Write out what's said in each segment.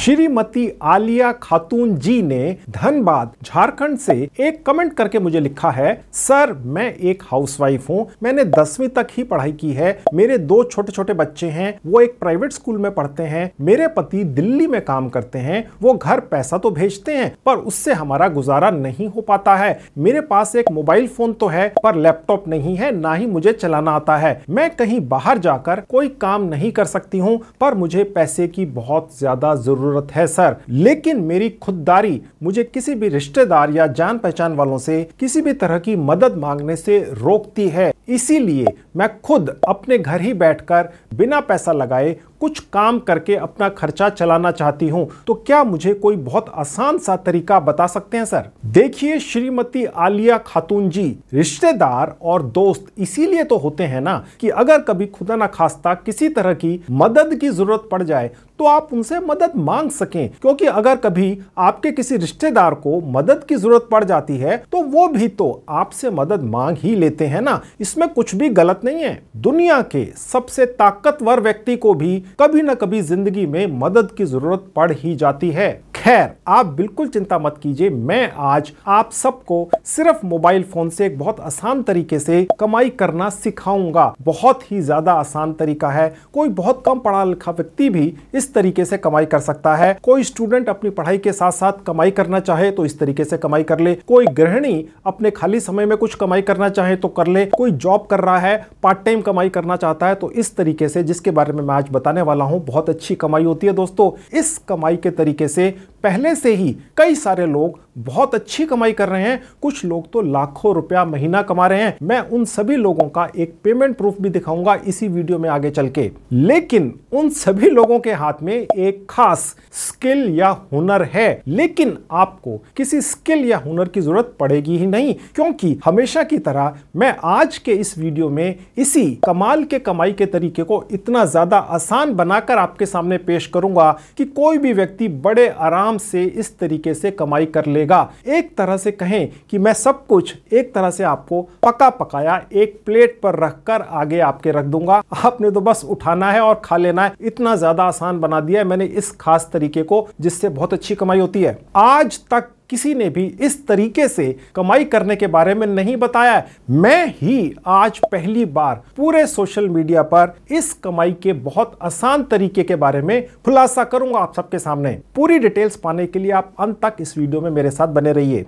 श्रीमती आलिया खातून जी ने धनबाद झारखंड से एक कमेंट करके मुझे लिखा है सर मैं एक हाउसवाइफ हूँ मैंने दसवीं तक ही पढ़ाई की है मेरे दो छोटे छोटे बच्चे हैं वो एक प्राइवेट स्कूल में पढ़ते हैं मेरे पति दिल्ली में काम करते हैं वो घर पैसा तो भेजते हैं पर उससे हमारा गुजारा नहीं हो पाता है मेरे पास एक मोबाइल फोन तो है पर लैपटॉप नहीं है ना ही मुझे चलाना आता है मैं कहीं बाहर जाकर कोई काम नहीं कर सकती हूँ पर मुझे पैसे की बहुत ज्यादा जरूरत ज़रूरत है सर लेकिन मेरी खुददारी मुझे किसी भी रिश्तेदार या जान पहचान वालों से किसी भी तरह की मदद मांगने से रोकती है इसीलिए मैं खुद अपने घर ही बैठकर बिना पैसा लगाए कुछ काम करके अपना खर्चा चलाना चाहती हूँ तो क्या मुझे कोई बहुत आसान सा तरीका बता सकते हैं सर देखिए श्रीमती आलिया खातून जी रिश्तेदार और दोस्त इसीलिए तो होते हैं ना कि अगर कभी खुदा ना खास्ता किसी तरह की मदद की जरूरत पड़ जाए तो आप उनसे मदद मांग सकें क्योंकि अगर कभी आपके किसी रिश्तेदार को मदद की जरूरत पड़ जाती है तो वो भी तो आपसे मदद मांग ही लेते हैं ना इसमें कुछ भी गलत नहीं है दुनिया के सबसे ताकतवर व्यक्ति को भी कभी ना कभी जिंदगी में मदद की जरूरत पड़ ही जाती है खैर आप बिल्कुल चिंता मत कीजिए मैं आज आप सबको सिर्फ मोबाइल फोन से एक बहुत आसान तरीके से कमाई करना सिखाऊंगा बहुत ही ज्यादा आसान तरीका है कोई बहुत कम पढ़ा लिखा व्यक्ति भी इस तरीके से कमाई कर सकता है कोई स्टूडेंट अपनी पढ़ाई के साथ साथ कमाई करना चाहे तो इस तरीके से कमाई कर ले कोई गृहिणी अपने खाली समय में कुछ कमाई करना चाहे तो कर ले कोई जॉब कर रहा है पार्ट टाइम कमाई करना चाहता है तो इस तरीके से जिसके बारे में मैं आज बताने वाला हूं बहुत अच्छी कमाई होती है दोस्तों इस कमाई के तरीके से पहले से ही कई सारे लोग बहुत अच्छी कमाई कर रहे हैं कुछ लोग तो लाखों रुपया महीना कमा रहे हैं मैं उन सभी लोगों का एक पेमेंट प्रूफ भी दिखाऊंगा इसी वीडियो में आगे चल के लेकिन उन सभी लोगों के हाथ में एक खास स्किल या हुनर है लेकिन आपको किसी स्किल या हुनर की जरूरत पड़ेगी ही नहीं क्योंकि हमेशा की तरह मैं आज के इस वीडियो में इसी कमाल के कमाई के तरीके को इतना ज्यादा आसान बनाकर आपके सामने पेश करूंगा कि कोई भी व्यक्ति बड़े आराम आराम से इस तरीके से कमाई कर लेगा एक तरह से कहें कि मैं सब कुछ एक तरह से आपको पका पकाया एक प्लेट पर रखकर आगे आपके रख दूंगा आपने तो बस उठाना है और खा लेना है इतना ज्यादा आसान बना दिया है मैंने इस खास तरीके को जिससे बहुत अच्छी कमाई होती है आज तक किसी ने भी इस तरीके से कमाई करने के बारे में नहीं बताया मैं ही आज पहली बार पूरे सोशल मीडिया पर इस कमाई के बहुत आसान तरीके के बारे में खुलासा करूंगा आप सबके सामने पूरी डिटेल्स पाने के लिए आप अंत तक इस वीडियो में मेरे साथ बने रहिए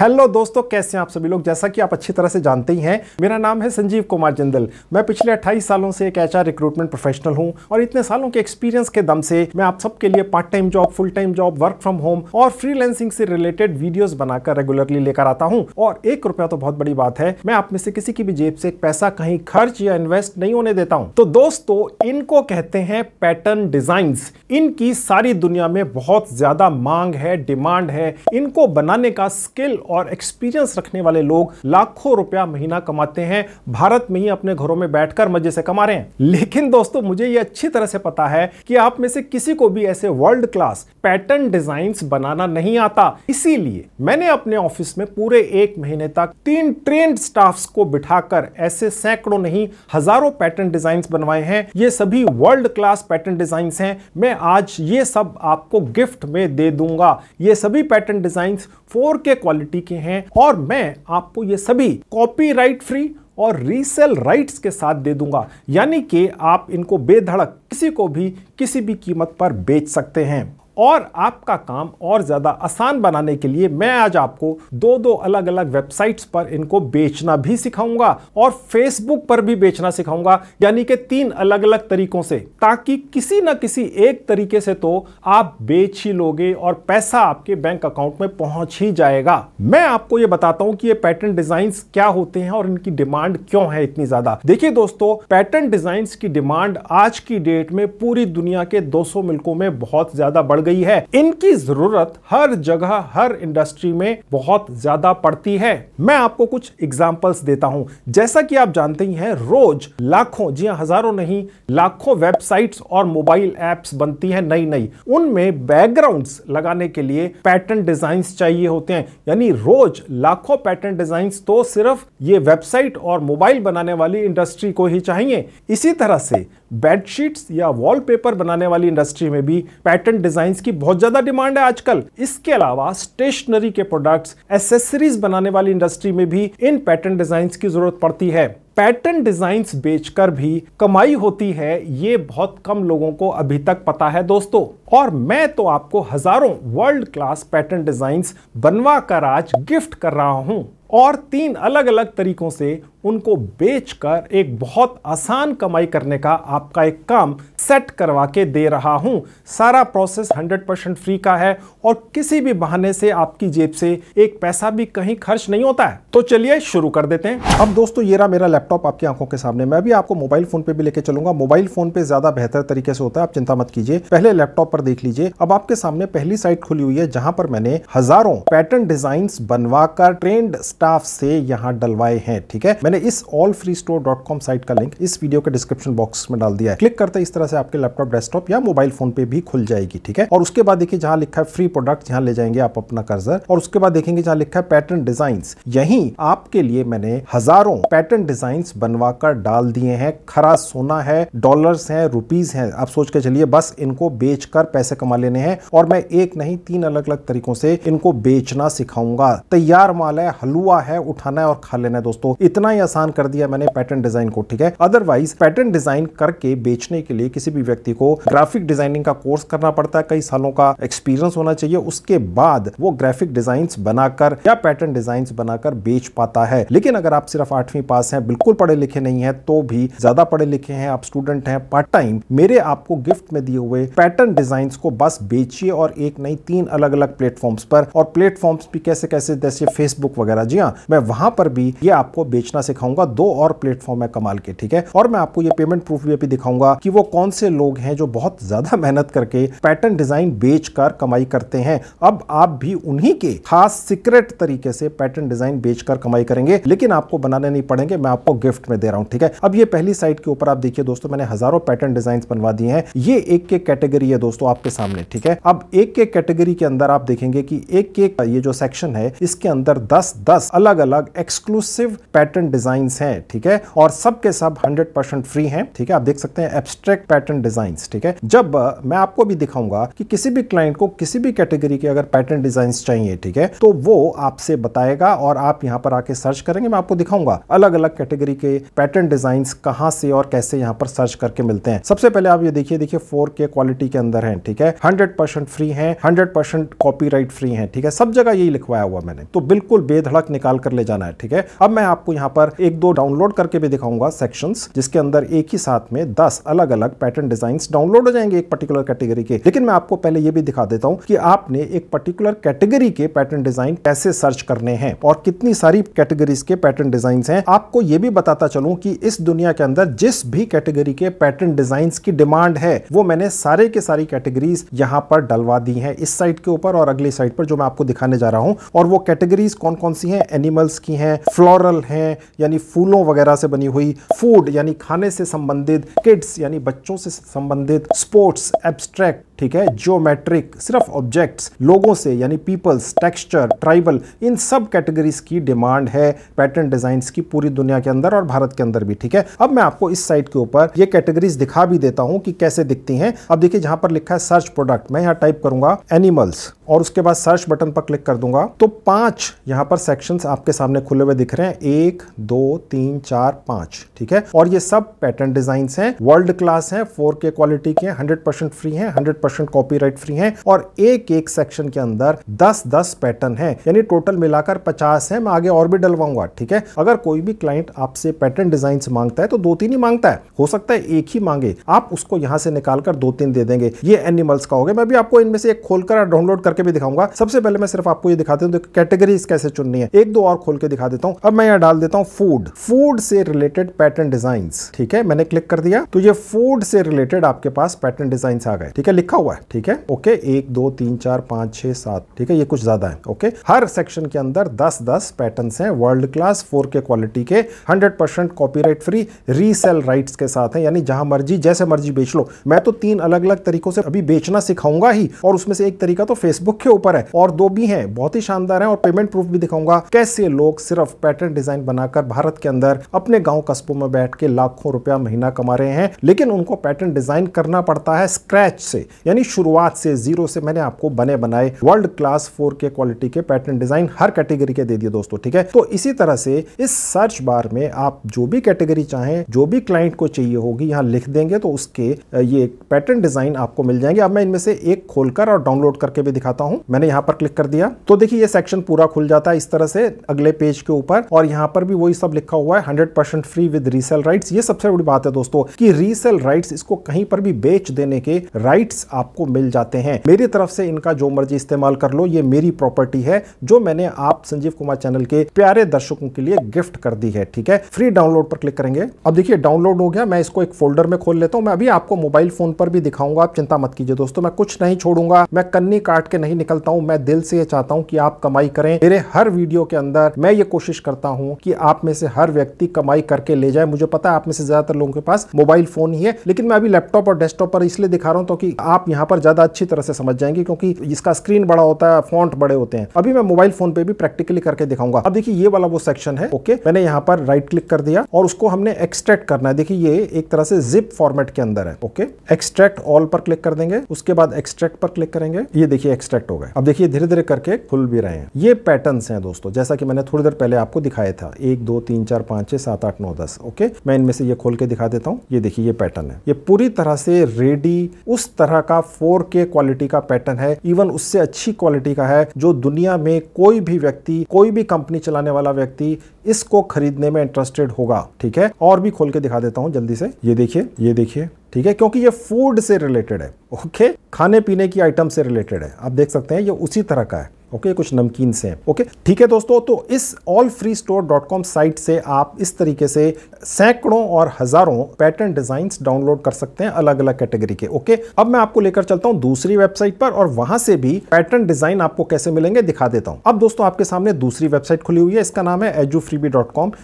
हेलो दोस्तों कैसे हैं आप सभी लोग जैसा कि आप अच्छी तरह से जानते ही हैं मेरा नाम है संजीव कुमार जिंदल मैं पिछले 28 सालों से एक एचआर रिक्रूटमेंट प्रोफेशनल हूं और इतने सालों के एक्सपीरियंस के दम से मैं आप सबके लिए part time job full time job work from home और फ्रीलैंसिंग से रिलेटेड रिलेटेड वीडियोस बनाकर रेगुलरली लेकर आता हूँ और एक रुपया तो बहुत बड़ी बात है मैं आप में से किसी की भी जेब से पैसा कहीं खर्च या इन्वेस्ट नहीं होने देता हूँ तो दोस्तों इनको कहते हैं पैटर्न डिजाइन इनकी सारी दुनिया में बहुत ज्यादा मांग है डिमांड है इनको बनाने का स्किल और एक्सपीरियंस रखने वाले लोग लाखों रुपया महीना कमाते हैं भारत में ही अपने घरों में बैठकर मजे से कमा रहे हैं लेकिन दोस्तों मुझे ये अच्छी तरह से पता है कि आप में से किसी को भी ऐसे वर्ल्ड क्लास पैटर्न डिजाइन बनाना नहीं आता इसी इसीलिए मैंने अपने ऑफिस में पूरे एक महीने तक तीन ट्रेंड स्टाफ्स को बिठाकर ऐसे सैकड़ों नहीं हजारों पैटर्न डिजाइन बनवाए हैं ये सभी वर्ल्ड क्लास पैटर्न डिजाइन हैं मैं आज ये सब आपको गिफ्ट में दे दूंगा ये सभी pattern design four K quality के हैं और मैं आपको ये सभी कॉपी फ्री और रीसेल राइट्स के साथ दे दूंगा यानी कि आप इनको बेधड़क किसी को भी किसी भी कीमत पर बेच सकते हैं और आपका काम और ज़्यादा आसान बनाने के लिए मैं आज आपको दो दो अलग अलग वेबसाइट्स पर इनको बेचना भी सिखाऊंगा और फेसबुक पर भी बेचना सिखाऊंगा यानी कि तीन अलग अलग तरीकों से ताकि किसी ना किसी एक तरीके से तो आप बेच ही लोगे और पैसा आपके बैंक अकाउंट में पहुंच ही जाएगा मैं आपको ये बताता हूँ कि ये पैटर्न डिजाइन क्या होते हैं और इनकी डिमांड क्यों है इतनी ज़्यादा देखिए दोस्तों पैटर्न डिजाइन की डिमांड आज की डेट में पूरी दुनिया के दो मुल्कों में बहुत ज़्यादा बढ़ बढ़ गई है इनकी जरूरत हर जगह हर इंडस्ट्री में बहुत ज्यादा पड़ती है मैं आपको कुछ एग्जाम्पल्स देता हूं जैसा कि आप जानते ही हैं रोज लाखों जी हाँ, हजारों नहीं लाखों वेबसाइट्स और मोबाइल एप्स बनती हैं नई नई उनमें बैकग्राउंड्स लगाने के लिए पैटर्न डिजाइन चाहिए होते हैं यानी रोज लाखों पैटर्न डिजाइन तो सिर्फ ये वेबसाइट और मोबाइल बनाने वाली इंडस्ट्री को ही चाहिए इसी तरह से बेडशीट्स या वॉलपेपर बनाने वाली इंडस्ट्री में भी पैटर्न डिजाइन की बहुत ज्यादा डिमांड है आजकल इसके अलावा स्टेशनरी के प्रोडक्ट्स एसेसरीज बनाने वाली इंडस्ट्री में भी इन पैटर्न डिजाइन की जरूरत पड़ती है पैटर्न डिजाइन बेचकर भी कमाई होती है ये बहुत कम लोगों को अभी तक पता है दोस्तों और मैं तो आपको हजारों वर्ल्ड क्लास पैटर्न डिजाइन बनवा कर आज गिफ्ट कर रहा हूँ और तीन अलग अलग तरीकों से उनको बेचकर एक बहुत आसान कमाई करने का आपका एक काम सेट करवा के दे रहा हूं सारा प्रोसेस 100 परसेंट फ्री का है और किसी भी बहाने से आपकी जेब से एक पैसा भी कहीं खर्च नहीं होता है तो चलिए शुरू कर देते हैं अब दोस्तों ये रहा मेरा लैपटॉप आपकी आंखों के सामने मैं भी आपको मोबाइल फोन पे भी लेके चलूंगा मोबाइल फोन पे ज्यादा बेहतर तरीके से होता है आप चिंता मत कीजिए पहले लैपटॉप पर देख लीजिए अब आपके सामने पहली साइट खुली हुई है जहां पर मैंने हजारों पैटर्न डिजाइन बनवा कर ट्रेंड स्टाफ से यहाँ डलवाए हैं ठीक है मैंने मैंने इस all free store dot com site का लिंक इस वीडियो के डिस्क्रिप्शन बॉक्स में डाल दिया है क्लिक करते इस तरह से आपके लैपटॉप डेस्कटॉप या मोबाइल फोन पे भी खुल जाएगी ठीक है और उसके बाद देखिए जहां लिखा है फ्री प्रोडक्ट यहाँ ले जाएंगे आप अपना कर्जर और उसके बाद देखेंगे जहां लिखा है पैटर्न डिजाइन यही आपके लिए मैंने हजारों पैटर्न डिजाइन बनवाकर डाल दिए हैं खरा सोना है डॉलर है रुपीज है आप सोच के चलिए बस इनको बेच कर पैसे कमा लेने हैं और मैं एक नहीं तीन अलग अलग तरीकों से इनको बेचना सिखाऊंगा तैयार माल है हलुआ है उठाना है और खा लेना है दोस्तों इतना ही आसान कर दिया मैंने पैटर्न डिजाइन को ठीक है अदरवाइज पैटर्न डिजाइन करके बेचने के लिए किसी भी व्यक्ति को ग्राफिक डिजाइनिंग का कोर्स करना पड़ता है कई सालों का एक्सपीरियंस होना चाहिए उसके बाद वो ग्राफिक डिजाइन बनाकर या पैटर्न डिजाइन बनाकर बेच पाता है लेकिन अगर आप सिर्फ आठवीं पास हैं बिल्कुल पढ़े लिखे नहीं है तो भी ज्यादा पढ़े लिखे हैं आप स्टूडेंट हैं पार्ट टाइम मेरे आपको गिफ्ट में दिए हुए पैटर्न डिजाइन को बस बेचिए और एक नहीं तीन अलग अलग प्लेटफॉर्म्स पर और प्लेटफॉर्म्स भी कैसे कैसे जैसे फेसबुक वगैरह जी हाँ मैं वहां पर भी ये आपको बेचना सिखाऊंगा दो और प्लेटफॉर्म है कमाल के ठीक है और मैं आपको ये पेमेंट प्रूफ भी अभी दिखाऊंगा कि वो कौन से लोग हैं जो बहुत ज्यादा मेहनत करके पैटर्न डिजाइन बेच कर कमाई करते हैं अब आप भी उन्हीं के खास सीक्रेट तरीके से पैटर्न डिजाइन बेच कर कमाई करेंगे लेकिन आपको बनाने नहीं पड़ेंगे मैं आपको गिफ्ट में दे रहा हूँ ठीक है अब ये पहली साइट के ऊपर आप देखिए दोस्तों मैंने हजारों पैटर्न डिजाइन बनवा दिए हैं ये एक के कैटेगरी है दोस्तों आपके सामने ठीक है अब एक के कैटेगरी के अंदर आप देखेंगे कि एक के ये जो सेक्शन है इसके अंदर दस दस अलग अलग एक्सक्लूसिव पैटर्न डिजाइन हैं ठीक है और सबके सब 100 परसेंट फ्री हैं ठीक है आप देख सकते हैं एब्स्ट्रैक्ट पैटर्न डिजाइन ठीक है जब मैं आपको भी दिखाऊंगा कि किसी भी क्लाइंट को किसी भी कैटेगरी के अगर पैटर्न डिजाइन चाहिए ठीक है तो वो आपसे बताएगा और आप यहाँ पर आके सर्च करेंगे मैं आपको दिखाऊंगा अलग अलग कैटेगरी के पैटर्न डिजाइन कहाँ से और कैसे यहाँ पर सर्च करके मिलते हैं सबसे पहले आप ये देखिए देखिए फोर के क्वालिटी के अंदर है ठीक है हंड्रेड परसेंट फ्री है हंड्रेड परसेंट कॉपी फ्री है ठीक है सब जगह यही लिखवाया हुआ मैंने तो बिल्कुल बेधड़क निकाल कर ले जाना है ठीक है अब मैं आपको यहाँ पर पर एक दो डाउनलोड करके भी दिखाऊंगा सेक्शंस जिसके अंदर एक ही साथ में दस अलग अलग पैटर्न डिजाइन डाउनलोड हो जाएंगे एक पर्टिकुलर कैटेगरी के लेकिन मैं आपको पहले ये भी दिखा देता हूँ कि आपने एक पर्टिकुलर कैटेगरी के पैटर्न डिजाइन कैसे सर्च करने हैं और कितनी सारी कैटेगरीज के पैटर्न डिजाइन हैं आपको ये भी बताता चलूं कि इस दुनिया के अंदर जिस भी कैटेगरी के पैटर्न डिजाइन की डिमांड है वो मैंने सारे के सारी कैटेगरीज यहाँ पर डलवा दी है इस साइड के ऊपर और अगली साइड पर जो मैं आपको दिखाने जा रहा हूँ और वो कैटेगरीज कौन कौन सी है एनिमल्स की है फ्लोरल है यानी फूलों वगैरह से बनी हुई फूड यानी खाने से संबंधित किड्स यानी बच्चों से संबंधित स्पोर्ट्स एब्स्ट्रैक्ट ठीक है ज्योमेट्रिक सिर्फ ऑब्जेक्ट्स लोगों से यानी पीपल्स टेक्सचर ट्राइबल इन सब कैटेगरीज की डिमांड है पैटर्न डिजाइन की पूरी दुनिया के अंदर और भारत के अंदर भी ठीक है अब मैं आपको इस साइट के ऊपर ये कैटेगरीज दिखा भी देता हूँ कि कैसे दिखती हैं अब देखिए जहां पर लिखा है सर्च प्रोडक्ट मैं यहाँ टाइप करूंगा एनिमल्स और उसके बाद सर्च बटन पर क्लिक कर दूंगा तो पांच यहाँ पर सेक्शन आपके सामने खुले हुए दिख रहे हैं एक दो तीन चार पांच ठीक है और ये सब पैटर्न डिजाइन है वर्ल्ड क्लास है फोर क्वालिटी के हंड्रेड फ्री है हंड्रेड परसेंट कॉपीराइट फ्री है और एक एक सेक्शन के अंदर दस दस पैटर्न है यानी टोटल मिलाकर पचास है मैं आगे और भी डलवाऊंगा ठीक है अगर कोई भी क्लाइंट आपसे पैटर्न डिजाइन मांगता है तो दो तीन ही मांगता है हो सकता है एक ही मांगे आप उसको यहां से निकालकर दो तीन दे देंगे ये एनिमल्स का हो गया मैं भी आपको इनमें से एक खोलकर डाउनलोड करके भी दिखाऊंगा सबसे पहले मैं सिर्फ आपको ये दिखाते हूँ कैटेगरी कैसे चुननी है एक दो और खोल के दिखा देता हूँ अब मैं यहाँ डाल देता हूँ फूड फूड से रिलेटेड पैटर्न डिजाइन ठीक है मैंने क्लिक कर दिया तो ये फूड से रिलेटेड आपके पास पैटर्न डिजाइन आ गए ठीक है लिखा लिखा हुआ है ठीक है ओके एक दो तीन चार पांच छह सात ठीक है ये कुछ ज्यादा है ओके हर सेक्शन के अंदर दस दस पैटर्न है world class four K quality के hundred percent copyright free resale right के साथ है यानी जहां मर्जी जैसे मर्जी बेच लो मैं तो तीन अलग अलग तरीकों से अभी बेचना सिखाऊंगा ही और उसमें से एक तरीका तो फेसबुक के ऊपर है और दो भी है बहुत ही शानदार है और पेमेंट प्रूफ भी दिखाऊंगा कैसे लोग सिर्फ पैटर्न डिजाइन बनाकर भारत के अंदर अपने गांव कस्बों में बैठ के लाखों रुपया महीना कमा रहे हैं लेकिन उनको पैटर्न डिजाइन करना पड़ता है स्क्रैच से यानी शुरुआत से जीरो से मैंने आपको बने बनाए world class four K quality के पैटर्न डिजाइन हर कैटेगरी के दे दिए दोस्तों ठीक है तो इसी तरह से इस सर्च बार में आप जो भी कैटेगरी चाहें जो भी क्लाइंट को चाहिए होगी यहाँ लिख देंगे तो उसके ये पैटर्न डिजाइन आपको मिल जाएंगे अब मैं इनमें से एक खोलकर और डाउनलोड करके भी दिखाता हूँ मैंने यहाँ पर क्लिक कर दिया तो देखिए ये सेक्शन पूरा खुल जाता है इस तरह से अगले पेज के ऊपर और यहाँ पर भी वही सब लिखा हुआ है hundred percent free with resale rights ये सबसे बड़ी बात है दोस्तों कि रीसेल राइट्स इसको कहीं पर भी बेच देने के राइट्स आपको मिल जाते हैं मेरी तरफ से इनका जो मर्जी इस्तेमाल कर लो ये मेरी प्रॉपर्टी है जो मैंने आप संजीव कुमार चैनल के प्यारे दर्शकों के लिए गिफ्ट कर दी है ठीक है फ्री डाउनलोड पर क्लिक करेंगे अब देखिए डाउनलोड हो गया मैं इसको एक फोल्डर में खोल लेता हूँ मैं अभी आपको मोबाइल फोन पर भी दिखाऊंगा आप चिंता मत कीजिए दोस्तों मैं कुछ नहीं छोड़ूंगा मैं कन्नी काट के नहीं निकलता हूँ मैं दिल से ये चाहता हूँ कि आप कमाई करें मेरे हर वीडियो के अंदर मैं ये कोशिश करता हूँ कि आप में से हर व्यक्ति कमाई करके ले जाए मुझे पता है आप में से ज्यादातर लोगों के पास मोबाइल फोन ही है लेकिन मैं अभी लैपटॉप और डेस्कटॉप पर इसलिए दिखा रहा हूँ तो कि आप आप यहाँ पर ज़्यादा अच्छी तरह से समझ जाएंगे क्योंकि इसका स्क्रीन बड़ा होता है फॉन्ट बड़े होते हैं अभी मैं मोबाइल फोन पे भी प्रैक्टिकली करके दिखाऊंगा अब देखिए ये वाला वो सेक्शन है ओके मैंने यहाँ पर राइट क्लिक कर दिया और उसको हमने एक्सट्रैक्ट करना है देखिए ये एक तरह से जिप फॉर्मेट के अंदर है ओके एक्सट्रैक्ट ऑल पर क्लिक कर देंगे उसके बाद एक्सट्रैक्ट पर क्लिक करेंगे ये देखिए एक्सट्रैक्ट हो गए अब देखिए धीरे धीरे करके खुल भी रहे हैं ये पैटर्न है दोस्तों जैसा कि मैंने थोड़ी देर पहले आपको दिखाया था एक दो तीन चार पांच छह सात आठ नौ दस ओके मैं इनमें से ये खोल के दिखा देता हूँ ये देखिए ये पैटर्न है ये पूरी तरह से रेडी उस तरह का का 4K क्वालिटी का पैटर्न है इवन उससे अच्छी क्वालिटी का है जो दुनिया में कोई भी व्यक्ति कोई भी कंपनी चलाने वाला व्यक्ति इसको खरीदने में इंटरेस्टेड होगा ठीक है और भी खोल के दिखा देता हूँ जल्दी से ये देखिए ये देखिए ठीक है क्योंकि ये फूड से रिलेटेड है ओके खाने पीने की आइटम से रिलेटेड है आप देख सकते हैं ये उसी तरह का है ओके कुछ नमकीन से हैं ओके ठीक है दोस्तों तो इस all free store dot com site से आप इस तरीके से सैकड़ों और हजारों पैटर्न डिजाइन डाउनलोड कर सकते हैं अलग अलग कैटेगरी के ओके अब मैं आपको लेकर चलता हूं दूसरी वेबसाइट पर और वहां से भी पैटर्न डिजाइन आपको कैसे मिलेंगे दिखा देता हूं अब दोस्तों आपके सामने दूसरी वेबसाइट खुली हुई है इसका नाम है एजू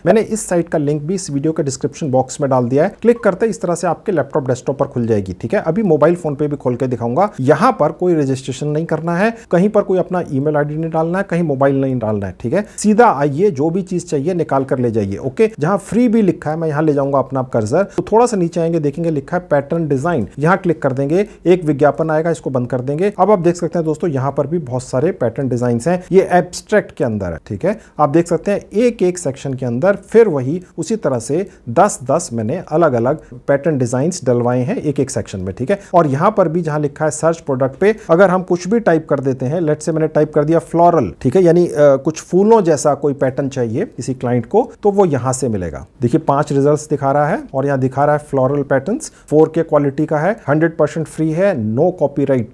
मैंने इस साइट का लिंक भी इस वीडियो के डिस्क्रिप्शन बॉक्स में डाल दिया है क्लिक करते इस तरह से आपके लैपटॉप डेस्कटॉप पर खुल जाएगी ठीक है अभी मोबाइल फोन पे भी खोल के दिखाऊंगा यहां पर कोई रजिस्ट्रेशन नहीं करना है कहीं पर कोई अपना ईमेल आईडी नहीं डालना है कहीं मोबाइल नहीं डालना है ठीक है सीधा आइए जो भी चीज चाहिए निकाल कर ले जाइए ओके जहां फ्री भी लिखा है मैं यहां ले जाऊंगा अपना कर्जर तो थोड़ा सा नीचे आएंगे देखेंगे लिखा है पैटर्न डिजाइन यहाँ क्लिक कर देंगे एक विज्ञापन आएगा इसको बंद कर देंगे अब आप देख सकते हैं दोस्तों यहाँ पर भी बहुत सारे पैटर्न डिजाइन है ये एब्स्ट्रैक्ट के अंदर है ठीक है आप देख सकते हैं एक एक सेक्शन के अंदर फिर वही उसी तरह से दस दस मैंने अलग अलग पैटर्न डिजाइन डलवाए करवाए हैं एक एक सेक्शन में ठीक है और यहां पर भी जहां लिखा है सर्च प्रोडक्ट पे अगर हम कुछ भी टाइप कर देते हैं लेट से मैंने टाइप कर दिया फ्लोरल ठीक है यानी कुछ फूलों जैसा कोई पैटर्न चाहिए किसी क्लाइंट को तो वो यहां से मिलेगा देखिए पांच रिजल्ट दिखा रहा है और यहां दिखा रहा है फ्लोरल पैटर्न फोर क्वालिटी का है हंड्रेड फ्री है नो कॉपी राइट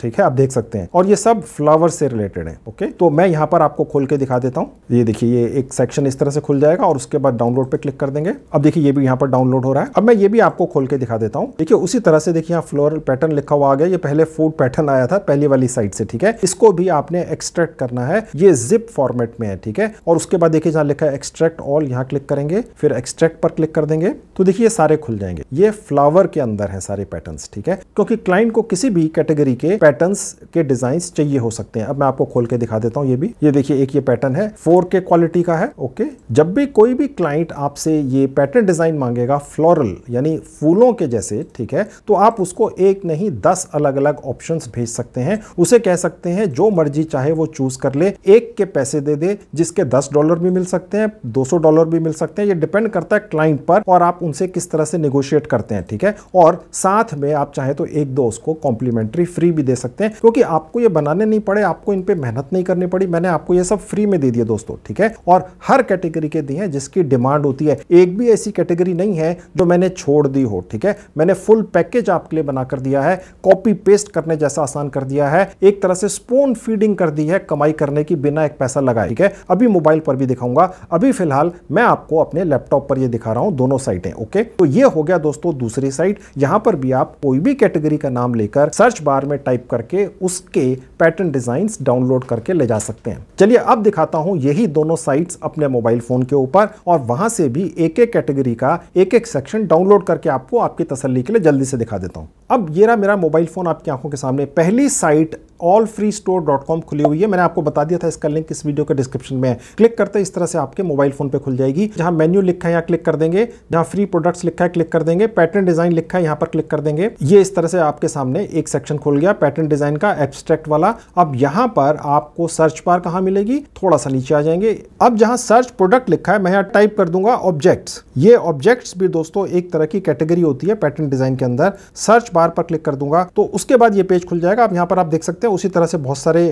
ठीक है आप देख सकते हैं और ये सब फ्लावर से रिलेटेड है ओके तो मैं यहां पर आपको खोल के दिखा देता हूं ये देखिए ये एक सेक्शन इस तरह से खुल जाएगा और उसके बाद डाउनलोड पे क्लिक कर देंगे अब देखिए ये भी यहां पर डाउनलोड हो रहा है अब मैं ये भी आपको खोल के दिखा दिखा देता हूँ देखिए उसी तरह से देखिए यहाँ फ्लोरल पैटर्न लिखा हुआ आ गया ये पहले फूड पैटर्न आया था पहली वाली साइड से ठीक है इसको भी आपने एक्सट्रैक्ट करना है ये जिप फॉर्मेट में है ठीक है और उसके बाद देखिए जहाँ लिखा है एक्सट्रैक्ट ऑल यहाँ क्लिक करेंगे फिर एक्सट्रैक्ट पर क्लिक कर देंगे तो देखिए ये सारे खुल जाएंगे ये फ्लावर के अंदर है सारे पैटर्न ठीक है क्योंकि क्लाइंट को किसी भी कैटेगरी के पैटर्न के डिजाइन चाहिए हो सकते हैं अब मैं आपको खोल के दिखा देता हूँ ये भी ये देखिए एक ये पैटर्न है फोर के क्वालिटी का है ओके जब भी कोई भी क्लाइंट आपसे ये पैटर्न डिजाइन मांगेगा फ्लोरल यानी फूलों के जैसे ठीक है तो आप उसको एक नहीं दस अलग अलग ऑप्शंस भेज सकते हैं उसे कह सकते हैं जो मर्जी चाहे वो चूज कर ले एक के पैसे दे दे जिसके दस डॉलर भी मिल सकते हैं दो डॉलर भी मिल सकते हैं ये डिपेंड करता है क्लाइंट पर और आप उनसे किस तरह से निगोशिएट करते हैं ठीक है और साथ में आप चाहे तो एक दो उसको कॉम्प्लीमेंट्री फ्री भी दे सकते हैं क्योंकि आपको ये बनाने नहीं पड़े आपको इन पर मेहनत नहीं करनी पड़ी मैंने आपको ये सब फ्री में दे दिया दोस्तों ठीक है और हर कैटेगरी के दिए हैं जिसकी डिमांड होती है एक भी ऐसी कैटेगरी नहीं है जो मैंने छोड़ दी हो ठीक है मैंने फुल पैकेज आपके लिए बना कर दिया है कॉपी पेस्ट करने जैसा आसान कर दिया है एक तरह से स्पून फीडिंग कर दी है कमाई करने की बिना एक पैसा लगाए ठीक है अभी मोबाइल पर भी दिखाऊंगा अभी फिलहाल मैं आपको अपने लैपटॉप पर यह दिखा रहा हूं दोनों साइटें ओके तो ये हो गया दोस्तों दूसरी साइट यहां पर भी आप कोई भी कैटेगरी का नाम लेकर सर्च बार में टाइप करके उसके पैटर्न डिजाइन डाउनलोड करके ले जा सकते हैं चलिए अब दिखाता हूं यही दोनों साइट्स अपने मोबाइल फोन के ऊपर और वहां से भी एक एक कैटेगरी का एक एक सेक्शन डाउनलोड करके आपको आपके तसल्ली के लिए जल्दी से दिखा देता हूँ अब ये रहा मेरा मोबाइल फ़ोन आपकी आंखों के सामने पहली site all free store dot com खुली हुई है मैंने आपको बता दिया था इसका लिंक इस वीडियो के डिस्क्रिप्शन में है क्लिक करते इस तरह से आपके मोबाइल फोन पे खुल जाएगी जहां मेन्यू लिखा है यहाँ क्लिक कर देंगे जहां फ्री प्रोडक्ट्स लिखा है क्लिक कर देंगे पैटर्न डिजाइन लिखा है यहाँ पर क्लिक कर देंगे ये इस तरह से आपके सामने एक सेक्शन खुल गया पैटर्न डिजाइन का एब्स्ट्रैक्ट वाला अब यहाँ पर आपको सर्च बार कहाँ मिलेगी थोड़ा सा नीचे आ जाएंगे अब जहाँ सर्च प्रोडक्ट लिखा है मैं यहाँ टाइप कर दूंगा ऑब्जेक्ट्स ये ऑब्जेक्ट्स भी दोस्तों एक तरह की कैटेगरी होती है पैटर्न डिजाइन के अंदर सर्च बार पर क्लिक कर दूंगा तो उसके बाद ये पेज खुल जाएगा अब यहाँ पर आप देख सकते हैं हैं उसी तरह से बहुत सारे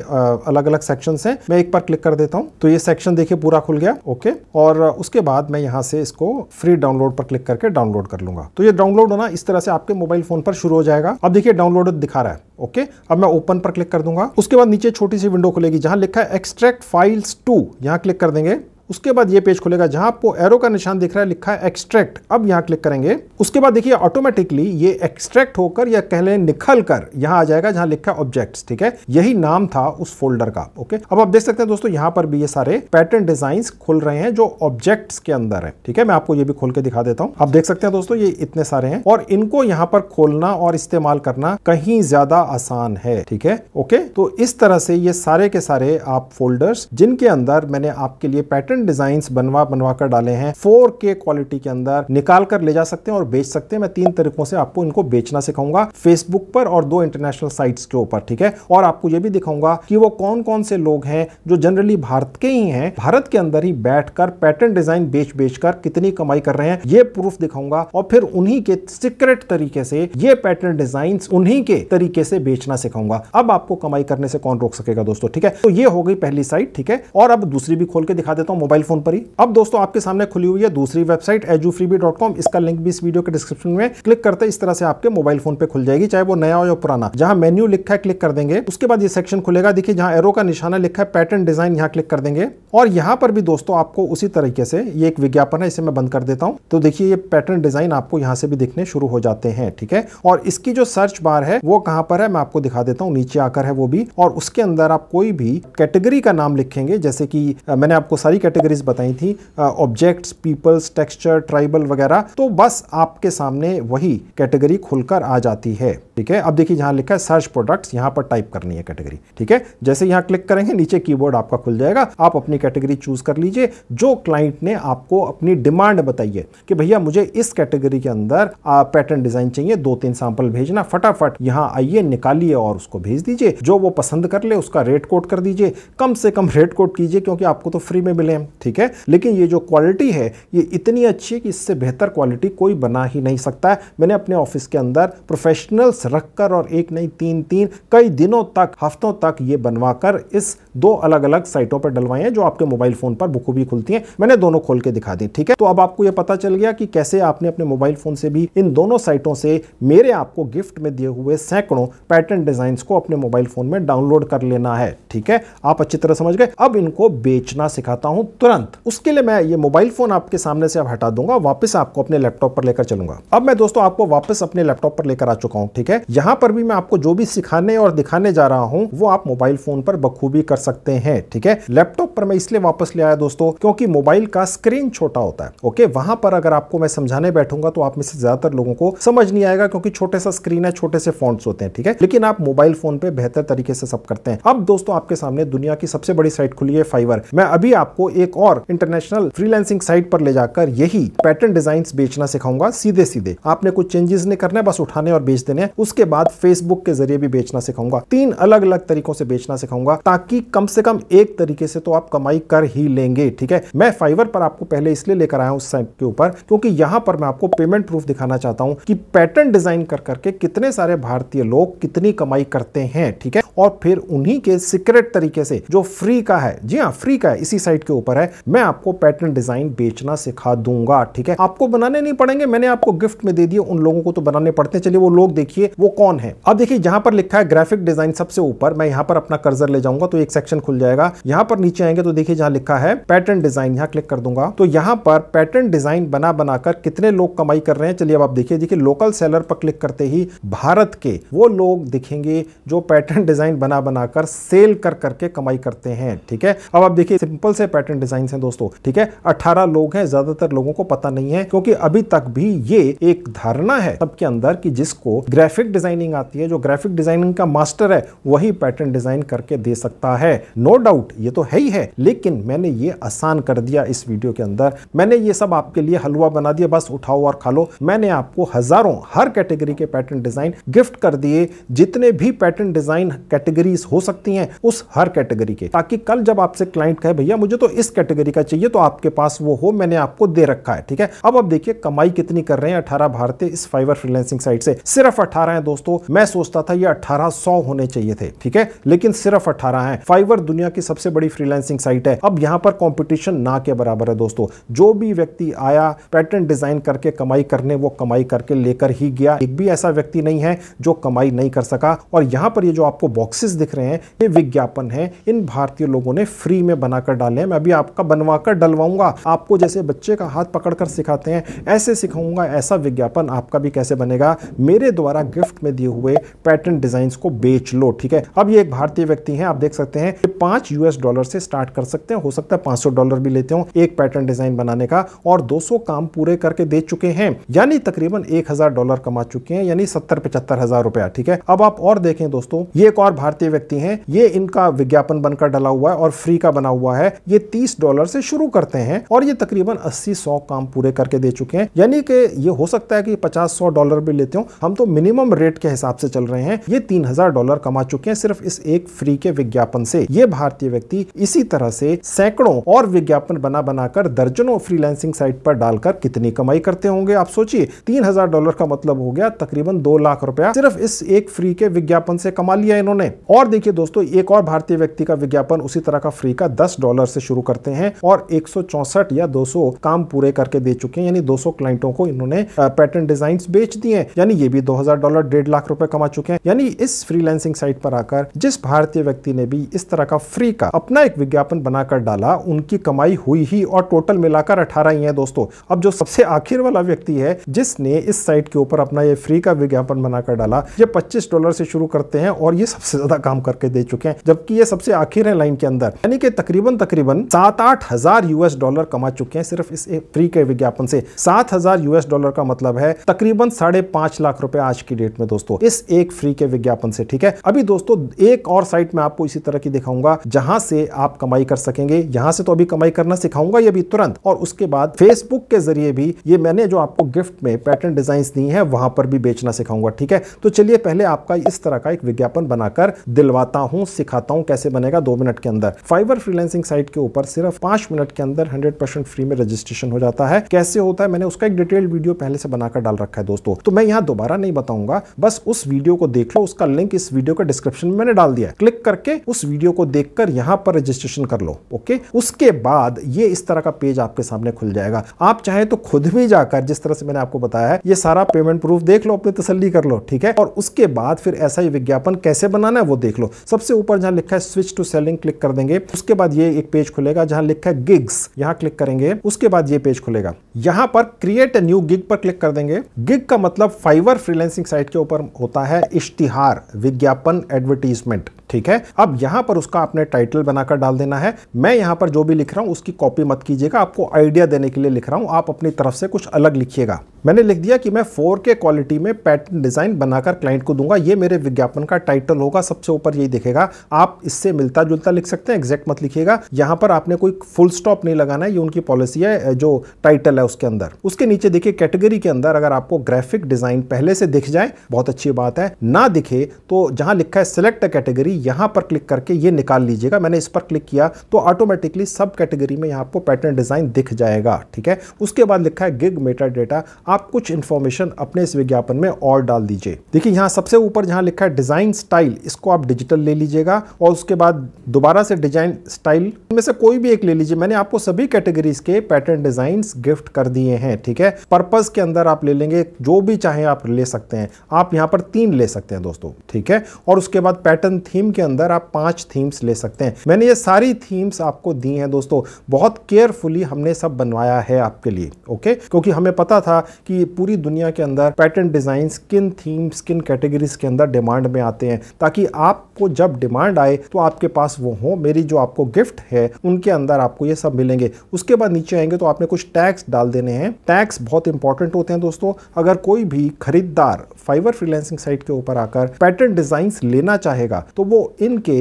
अलग अलग सेक्शन हैं मैं एक बार क्लिक कर देता हूँ तो ये सेक्शन देखिए पूरा खुल गया ओके और उसके बाद मैं यहाँ से इसको फ्री डाउनलोड पर क्लिक करके डाउनलोड कर लूंगा तो ये डाउनलोड होना इस तरह से आपके मोबाइल फोन पर शुरू हो जाएगा अब देखिए डाउनलोड दिखा रहा है ओके अब मैं ओपन पर क्लिक कर दूंगा उसके बाद नीचे छोटी सी विंडो खुलेगी जहां लिखा है एक्सट्रैक्ट फाइल्स टू यहाँ क्लिक कर देंगे उसके बाद ये पेज खुलेगा जहां आपको एरो का निशान दिख रहा है लिखा है एक्सट्रैक्ट अब यहाँ क्लिक करेंगे उसके बाद देखिए ऑटोमेटिकली ये एक्सट्रैक्ट होकर या कह लें कर यहां आ जाएगा जहां लिखा है ऑब्जेक्ट्स ठीक है यही नाम था उस फोल्डर का ओके अब आप देख सकते हैं दोस्तों यहां पर भी ये सारे पैटर्न डिजाइन खुल रहे हैं जो ऑब्जेक्ट्स के अंदर है ठीक है मैं आपको ये भी खोल के दिखा देता हूँ आप देख सकते हैं दोस्तों ये इतने सारे हैं और इनको यहाँ पर खोलना और इस्तेमाल करना कहीं ज्यादा आसान है ठीक है ओके तो इस तरह से ये सारे के सारे आप फोल्डर्स जिनके अंदर मैंने आपके लिए पैटर्न डिफरेंट डिजाइन बनवा बनवा कर डाले हैं फोर क्वालिटी के अंदर निकाल कर ले जा सकते हैं और बेच सकते हैं मैं तीन तरीकों से आपको इनको बेचना सिखाऊंगा फेसबुक पर और दो इंटरनेशनल साइट के ऊपर ठीक है और आपको यह भी दिखाऊंगा कि वो कौन कौन से लोग हैं जो जनरली भारत के ही हैं भारत के अंदर ही बैठकर पैटर्न डिजाइन बेच बेच कर कितनी कमाई कर रहे हैं ये प्रूफ दिखाऊंगा और फिर उन्हीं के सीक्रेट तरीके से ये पैटर्न डिजाइन उन्हीं के तरीके से बेचना सिखाऊंगा अब आपको कमाई करने से कौन रोक सकेगा दोस्तों ठीक है तो ये हो गई पहली साइट ठीक है और अब दूसरी भी खोल के दिखा देता हूं मोबाइल फोन पर ही अब दोस्तों आपके सामने खुली हुई है दूसरी वेबसाइट एजूफ्रीबी.कॉम इसका लिंक भी इस वीडियो के डिस्क्रिप्शन में क्लिक करते इस तरह से आपके मोबाइल फोन पे खुल जाएगी चाहे वो नया हो या पुराना जहां मेन्यू लिखा है क्लिक कर देंगे उसके बाद ये सेक्शन खुलेगा देखिए जहां एरो का निशाना लिखा है पैटर्न डिजाइन यहाँ क्लिक कर देंगे और यहाँ पर भी दोस्तों आपको उसी तरीके से ये एक विज्ञापन है इसे मैं बंद कर देता हूँ तो देखिए ये पैटर्न डिजाइन आपको यहाँ से भी दिखने शुरू हो जाते हैं ठीक है और इसकी जो सर्च बार है वो कहाँ पर है मैं आपको दिखा देता हूँ नीचे आकर है वो भी और उसके अंदर आप कोई भी कैटेगरी का नाम लिखेंगे जैसे कि मैंने आपको सारी कैटेगरीज बताई थी ऑब्जेक्ट्स पीपल्स टेक्सचर ट्राइबल वगैरह तो बस आपके सामने वही कैटेगरी खुलकर आ जाती है ठीक है अब देखिए जहां लिखा है सर्च प्रोडक्ट्स यहां पर टाइप करनी है कैटेगरी ठीक है जैसे यहाँ क्लिक करेंगे नीचे कीबोर्ड आपका खुल जाएगा आप अपनी कैटेगरी चूज कर लीजिए जो क्लाइंट ने आपको अपनी डिमांड बताई है कि भैया मुझे इस कैटेगरी के अंदर पैटर्न uh, डिजाइन चाहिए दो तीन सैंपल भेजना फटाफट यहाँ आइए निकालिए और उसको भेज दीजिए जो वो पसंद कर ले उसका रेट कोट कर दीजिए कम से कम रेट कोट कीजिए क्योंकि आपको तो फ्री में मिले हैं ठीक है लेकिन ये जो क्वालिटी है ये इतनी अच्छी है कि इससे बेहतर क्वालिटी कोई बना ही नहीं सकता है मैंने अपने ऑफिस के अंदर प्रोफेशनल्स रखकर और एक नहीं तीन तीन कई दिनों तक हफ्तों तक ये बनवाकर इस दो अलग अलग साइटों पर डलवाए हैं जो आपके मोबाइल फ़ोन पर बखूबी खुलती हैं मैंने दोनों खोल के दिखा दी ठीक है तो अब आपको यह पता चल गया कि कैसे आपने अपने मोबाइल फ़ोन से भी इन दोनों साइटों से मेरे आपको गिफ्ट में दिए हुए सैकड़ों पैटर्न डिजाइन को अपने मोबाइल फ़ोन में डाउनलोड कर लेना है ठीक है आप अच्छी तरह समझ गए अब इनको बेचना सिखाता हूं तुरंत उसके लिए मैं ये मोबाइल फ़ोन आपके सामने से अब हटा दूंगा वापस आपको अपने लैपटॉप पर लेकर चलूंगा अब मैं दोस्तों आपको वापस अपने लैपटॉप पर लेकर आ चुका हूँ ठीक है यहाँ पर भी मैं आपको जो भी सिखाने और दिखाने जा रहा हूँ वो आप मोबाइल फ़ोन पर बखूबी कर सकते हैं ठीक है लैपटॉप पर मैं इसलिए वापस ले आया दोस्तों क्योंकि मोबाइल का स्क्रीन छोटा होता है ओके वहां पर अगर आपको मैं समझाने बैठूंगा तो आप में से ज्यादातर लोगों को समझ नहीं आएगा क्योंकि छोटे सा स्क्रीन है छोटे से फोन होते हैं ठीक है लेकिन आप मोबाइल फोन पर बेहतर तरीके से सब करते हैं अब दोस्तों आपके सामने दुनिया की सबसे बड़ी साइट खुली है फाइवर मैं अभी आपको एक एक और इंटरनेशनल फ्रीलैंसिंग साइट पर ले जाकर यही पैटर्न डिजाइन बेचना सिखाऊंगा सीधे सीधे आपने कुछ चेंजेस नहीं करने बस उठाने और बेच देने उसके बाद फेसबुक के जरिए भी बेचना सिखाऊंगा तीन अलग अलग तरीकों से बेचना सिखाऊंगा ताकि कम से कम एक तरीके से तो आप कमाई कर ही लेंगे ठीक है मैं फाइवर पर आपको पहले इसलिए लेकर आया हूँ उस साइट के ऊपर क्योंकि यहाँ पर मैं आपको पेमेंट प्रूफ दिखाना चाहता हूँ कि पैटर्न डिजाइन कर करके कितने सारे भारतीय लोग कितनी कमाई करते हैं ठीक है और फिर उन्हीं के सीक्रेट तरीके से जो फ्री का है जी हाँ फ्री का है इसी साइट के ऊपर ऑफर है मैं आपको पैटर्न डिजाइन बेचना सिखा दूंगा ठीक है आपको बनाने नहीं पड़ेंगे मैंने आपको गिफ्ट में दे दिए उन लोगों को तो बनाने पड़ते हैं चलिए वो लोग देखिए वो कौन है अब देखिए जहां पर लिखा है ग्राफिक डिजाइन सबसे ऊपर मैं यहाँ पर अपना कर्जर ले जाऊंगा तो एक सेक्शन खुल जाएगा यहाँ पर नीचे आएंगे तो देखिए जहां लिखा है पैटर्न डिजाइन यहाँ क्लिक कर दूंगा तो यहाँ पर पैटर्न डिजाइन बना बनाकर कितने लोग कमाई कर रहे हैं चलिए अब आप देखिए देखिए लोकल सेलर पर क्लिक करते ही भारत के वो लोग दिखेंगे जो पैटर्न डिजाइन बना बनाकर सेल कर करके कमाई करते हैं ठीक है अब आप देखिए सिंपल से पैटर्न डिफरेंट डिजाइन है दोस्तों ठीक है अठारह लोग हैं ज्यादातर लोगों को पता नहीं है क्योंकि अभी तक भी ये एक धारणा है सबके अंदर की जिसको ग्राफिक डिजाइनिंग आती है जो ग्राफिक डिजाइनिंग का मास्टर है वही पैटर्न डिजाइन करके दे सकता है नो no डाउट ये तो है ही है लेकिन मैंने ये आसान कर दिया इस वीडियो के अंदर मैंने ये सब आपके लिए हलवा बना दिया बस उठाओ और खा लो मैंने आपको हजारों हर कैटेगरी के पैटर्न डिजाइन गिफ्ट कर दिए जितने भी पैटर्न डिजाइन कैटेगरीज हो सकती हैं उस हर कैटेगरी के ताकि कल जब आपसे क्लाइंट कहे भैया मुझे तो इस इस कैटेगरी का चाहिए तो आपके पास वो हो मैंने आपको दे रखा है ठीक है अब आप देखिए कमाई कितनी कर रहे हैं अठारह भारतीय इस फाइवर फ्रीलेंसिंग साइट से सिर्फ अठारह है दोस्तों मैं सोचता था ये अठारह होने चाहिए थे ठीक है लेकिन सिर्फ अठारह है फाइवर दुनिया की सबसे बड़ी फ्रीलैंसिंग साइट है अब यहां पर कॉम्पिटिशन ना के बराबर है दोस्तों जो भी व्यक्ति आया पैटर्न डिजाइन करके कमाई करने वो कमाई करके लेकर ही गया एक भी ऐसा व्यक्ति नहीं है जो कमाई नहीं कर सका और यहां पर ये जो आपको बॉक्सेस दिख रहे हैं ये विज्ञापन है इन भारतीय लोगों ने फ्री में बनाकर डाले हैं मैं अभी आपका बनवा कर डलवाऊंगा आपको जैसे बच्चे का हाथ पकड़कर सिखाते हैं ऐसे सिखाऊंगा ऐसा विज्ञापन आपका भी कैसे बनेगा मेरे द्वारा गिफ्ट में दिए हुए पैटर्न डिजाइन को बेच लो ठीक है अब ये एक भारतीय व्यक्ति है आप देख सकते हैं पांच यूएस डॉलर से स्टार्ट कर सकते हैं हो सकता है पांच डॉलर भी लेते हो एक पैटर्न डिजाइन बनाने का और दो काम पूरे करके दे चुके हैं यानी तकरीबन एक डॉलर कमा चुके हैं यानी सत्तर पचहत्तर हजार रुपया ठीक है अब आप और देखें दोस्तों ये एक और भारतीय व्यक्ति हैं ये इनका विज्ञापन बनकर डला हुआ है और फ्री का बना हुआ है ये तीस डॉलर से शुरू करते हैं और ये तकरीबन अस्सी सौ काम पूरे करके दे चुके हैं यानी कि ये हो सकता है कि पचास सौ डॉलर भी लेते हो हम तो मिनिमम रेट के हिसाब से चल रहे हैं ये तीन हजार डॉलर कमा चुके हैं सिर्फ इस एक फ्री के विज्ञापन से ये भारतीय व्यक्ति इसी तरह से सैकड़ों और विज्ञापन बना बनाकर दर्जनों फ्रीलैंसिंग साइट पर डालकर कितनी कमाई करते होंगे आप सोचिए तीन हजार डॉलर का मतलब हो गया तकरीबन दो लाख रुपया सिर्फ इस एक फ्री के विज्ञापन से कमा लिया इन्होंने और देखिए दोस्तों एक और भारतीय व्यक्ति का विज्ञापन उसी तरह का फ्री का दस डॉलर से शुरू कर करते हैं और एक या 200 काम पूरे करके दे चुके हैं यानी 200 क्लाइंटों को इन्होंने पैटर्न डिजाइन बेच दिए हैं यानी ये भी 2000 डॉलर डेढ़ लाख रुपए कमा चुके हैं यानी इस फ्रीलैंसिंग साइट पर आकर जिस भारतीय व्यक्ति ने भी इस तरह का फ्री का अपना एक विज्ञापन बनाकर डाला उनकी कमाई हुई ही और टोटल मिलाकर अठारह ही है दोस्तों अब जो सबसे आखिर वाला व्यक्ति है जिसने इस साइट के ऊपर अपना ये फ्री का विज्ञापन बनाकर डाला ये पच्चीस डॉलर से शुरू करते हैं और ये सबसे ज्यादा काम करके दे चुके हैं जबकि ये सबसे आखिर है लाइन के अंदर यानी कि तकरीबन तकरीबन सात सात आठ हजार यूएस डॉलर कमा चुके हैं सिर्फ इस फ्री के विज्ञापन से सात हजार यूएस डॉलर का मतलब है तकरीबन साढ़े पांच लाख रुपए आज की डेट में दोस्तों इस एक फ्री के विज्ञापन से ठीक है अभी दोस्तों एक और साइट में आपको इसी तरह की दिखाऊंगा जहां से आप कमाई कर सकेंगे यहां से तो अभी कमाई करना सिखाऊंगा ये भी तुरंत और उसके बाद फेसबुक के जरिए भी ये मैंने जो आपको गिफ्ट में पैटर्न डिजाइन दी है वहां पर भी बेचना सिखाऊंगा ठीक है तो चलिए पहले आपका इस तरह का एक विज्ञापन बनाकर दिलवाता हूं सिखाता हूं कैसे बनेगा दो मिनट के अंदर फाइबर फ्रीलेंसिंग साइट के ऊपर सिर्फ पांच मिनट के अंदर हंड्रेड परसेंट फ्री में रजिस्ट्रेशन हो जाता है कैसे होता है मैंने उसका एक डिटेल्ड वीडियो पहले से बनाकर डाल रखा है दोस्तों तो मैं यहाँ दोबारा नहीं बताऊंगा बस उस वीडियो को देख लो उसका लिंक इस वीडियो के डिस्क्रिप्शन में मैंने डाल दिया क्लिक करके उस वीडियो को देखकर यहाँ पर रजिस्ट्रेशन कर लो ओके उसके बाद ये इस तरह का पेज आपके सामने खुल जाएगा आप चाहे तो खुद भी जाकर जिस तरह से मैंने आपको बताया है ये सारा पेमेंट प्रूफ देख लो अपनी तसली कर लो ठीक है और उसके बाद फिर ऐसा ही विज्ञापन कैसे बनाना है वो देख लो सबसे ऊपर जहां लिखा है स्विच टू सेलिंग क्लिक कर देंगे उसके बाद ये एक पेज खुलेगा होगा जहां लिखा है गिग्स यहां क्लिक करेंगे उसके बाद ये पेज खुलेगा यहां पर क्रिएट न्यू गिग पर क्लिक कर देंगे गिग का मतलब फाइवर फ्रीलेंसिंग साइट के ऊपर होता है इश्तिहार विज्ञापन एडवर्टीजमेंट ठीक है अब यहां पर उसका आपने टाइटल बनाकर डाल देना है मैं यहां पर जो भी लिख रहा हूं उसकी कॉपी मत कीजिएगा आपको आइडिया देने के लिए लिख रहा हूं आप अपनी तरफ से कुछ अलग लिखिएगा मैंने लिख दिया कि मैं 4K क्वालिटी में पैटर्न डिज़ाइन बनाकर क्लाइंट को दूंगा ये मेरे विज्ञापन का टाइटल होगा सबसे ऊपर यही दिखेगा आप इससे मिलता जुलता लिख सकते हैं एग्जैक्ट मत लिखिएगा यहाँ पर आप आपने कोई फुल स्टॉप नहीं लगाना है ये उनकी पॉलिसी है जो टाइटल है उसके अंदर उसके नीचे देखिए कैटेगरी के अंदर अगर आपको ग्राफिक डिजाइन पहले से दिख जाए बहुत अच्छी बात है ना दिखे तो जहां लिखा है सिलेक्ट अ कैटेगरी यहां पर क्लिक करके ये निकाल लीजिएगा मैंने इस पर क्लिक किया तो ऑटोमेटिकली सब कैटेगरी में यहाँ आपको पैटर्न डिजाइन दिख जाएगा ठीक है उसके बाद लिखा है गिग मेटा डेटा आप कुछ इंफॉर्मेशन अपने इस विज्ञापन में और डाल दीजिए देखिए यहां सबसे ऊपर जहां लिखा है डिजाइन स्टाइल इसको आप डिजिटल ले लीजिएगा और उसके बाद दोबारा से डिजाइन स्टाइल में से कोई कोई भी एक ले लीजिए मैंने आपको सभी कैटेगरीज के पैटर्न डिजाइन गिफ्ट कर दिए हैं ठीक है पर्पज के अंदर आप ले लेंगे जो भी चाहे आप ले सकते हैं आप यहाँ पर तीन ले सकते हैं दोस्तों ठीक है और उसके बाद पैटर्न थीम के अंदर आप पांच थीम्स ले सकते हैं मैंने ये सारी थीम्स आपको दी हैं दोस्तों बहुत केयरफुली हमने सब बनवाया है आपके लिए ओके क्योंकि हमें पता था कि पूरी दुनिया के अंदर पैटर्न डिजाइन किन थीम्स किन कैटेगरीज के अंदर डिमांड में आते हैं ताकि आपको जब डिमांड आए तो आपके पास वो हो मेरी जो आपको गिफ्ट है उनकी के अंदर आपको ये सब मिलेंगे उसके बाद नीचे आएंगे तो आपने कुछ टैक्स डाल देने हैं टैक्स बहुत इंपॉर्टेंट होते हैं दोस्तों अगर कोई भी खरीदार फाइबर फ्रीलैंसिंग साइट के ऊपर आकर पैटर्न डिजाइन लेना चाहेगा तो वो इनके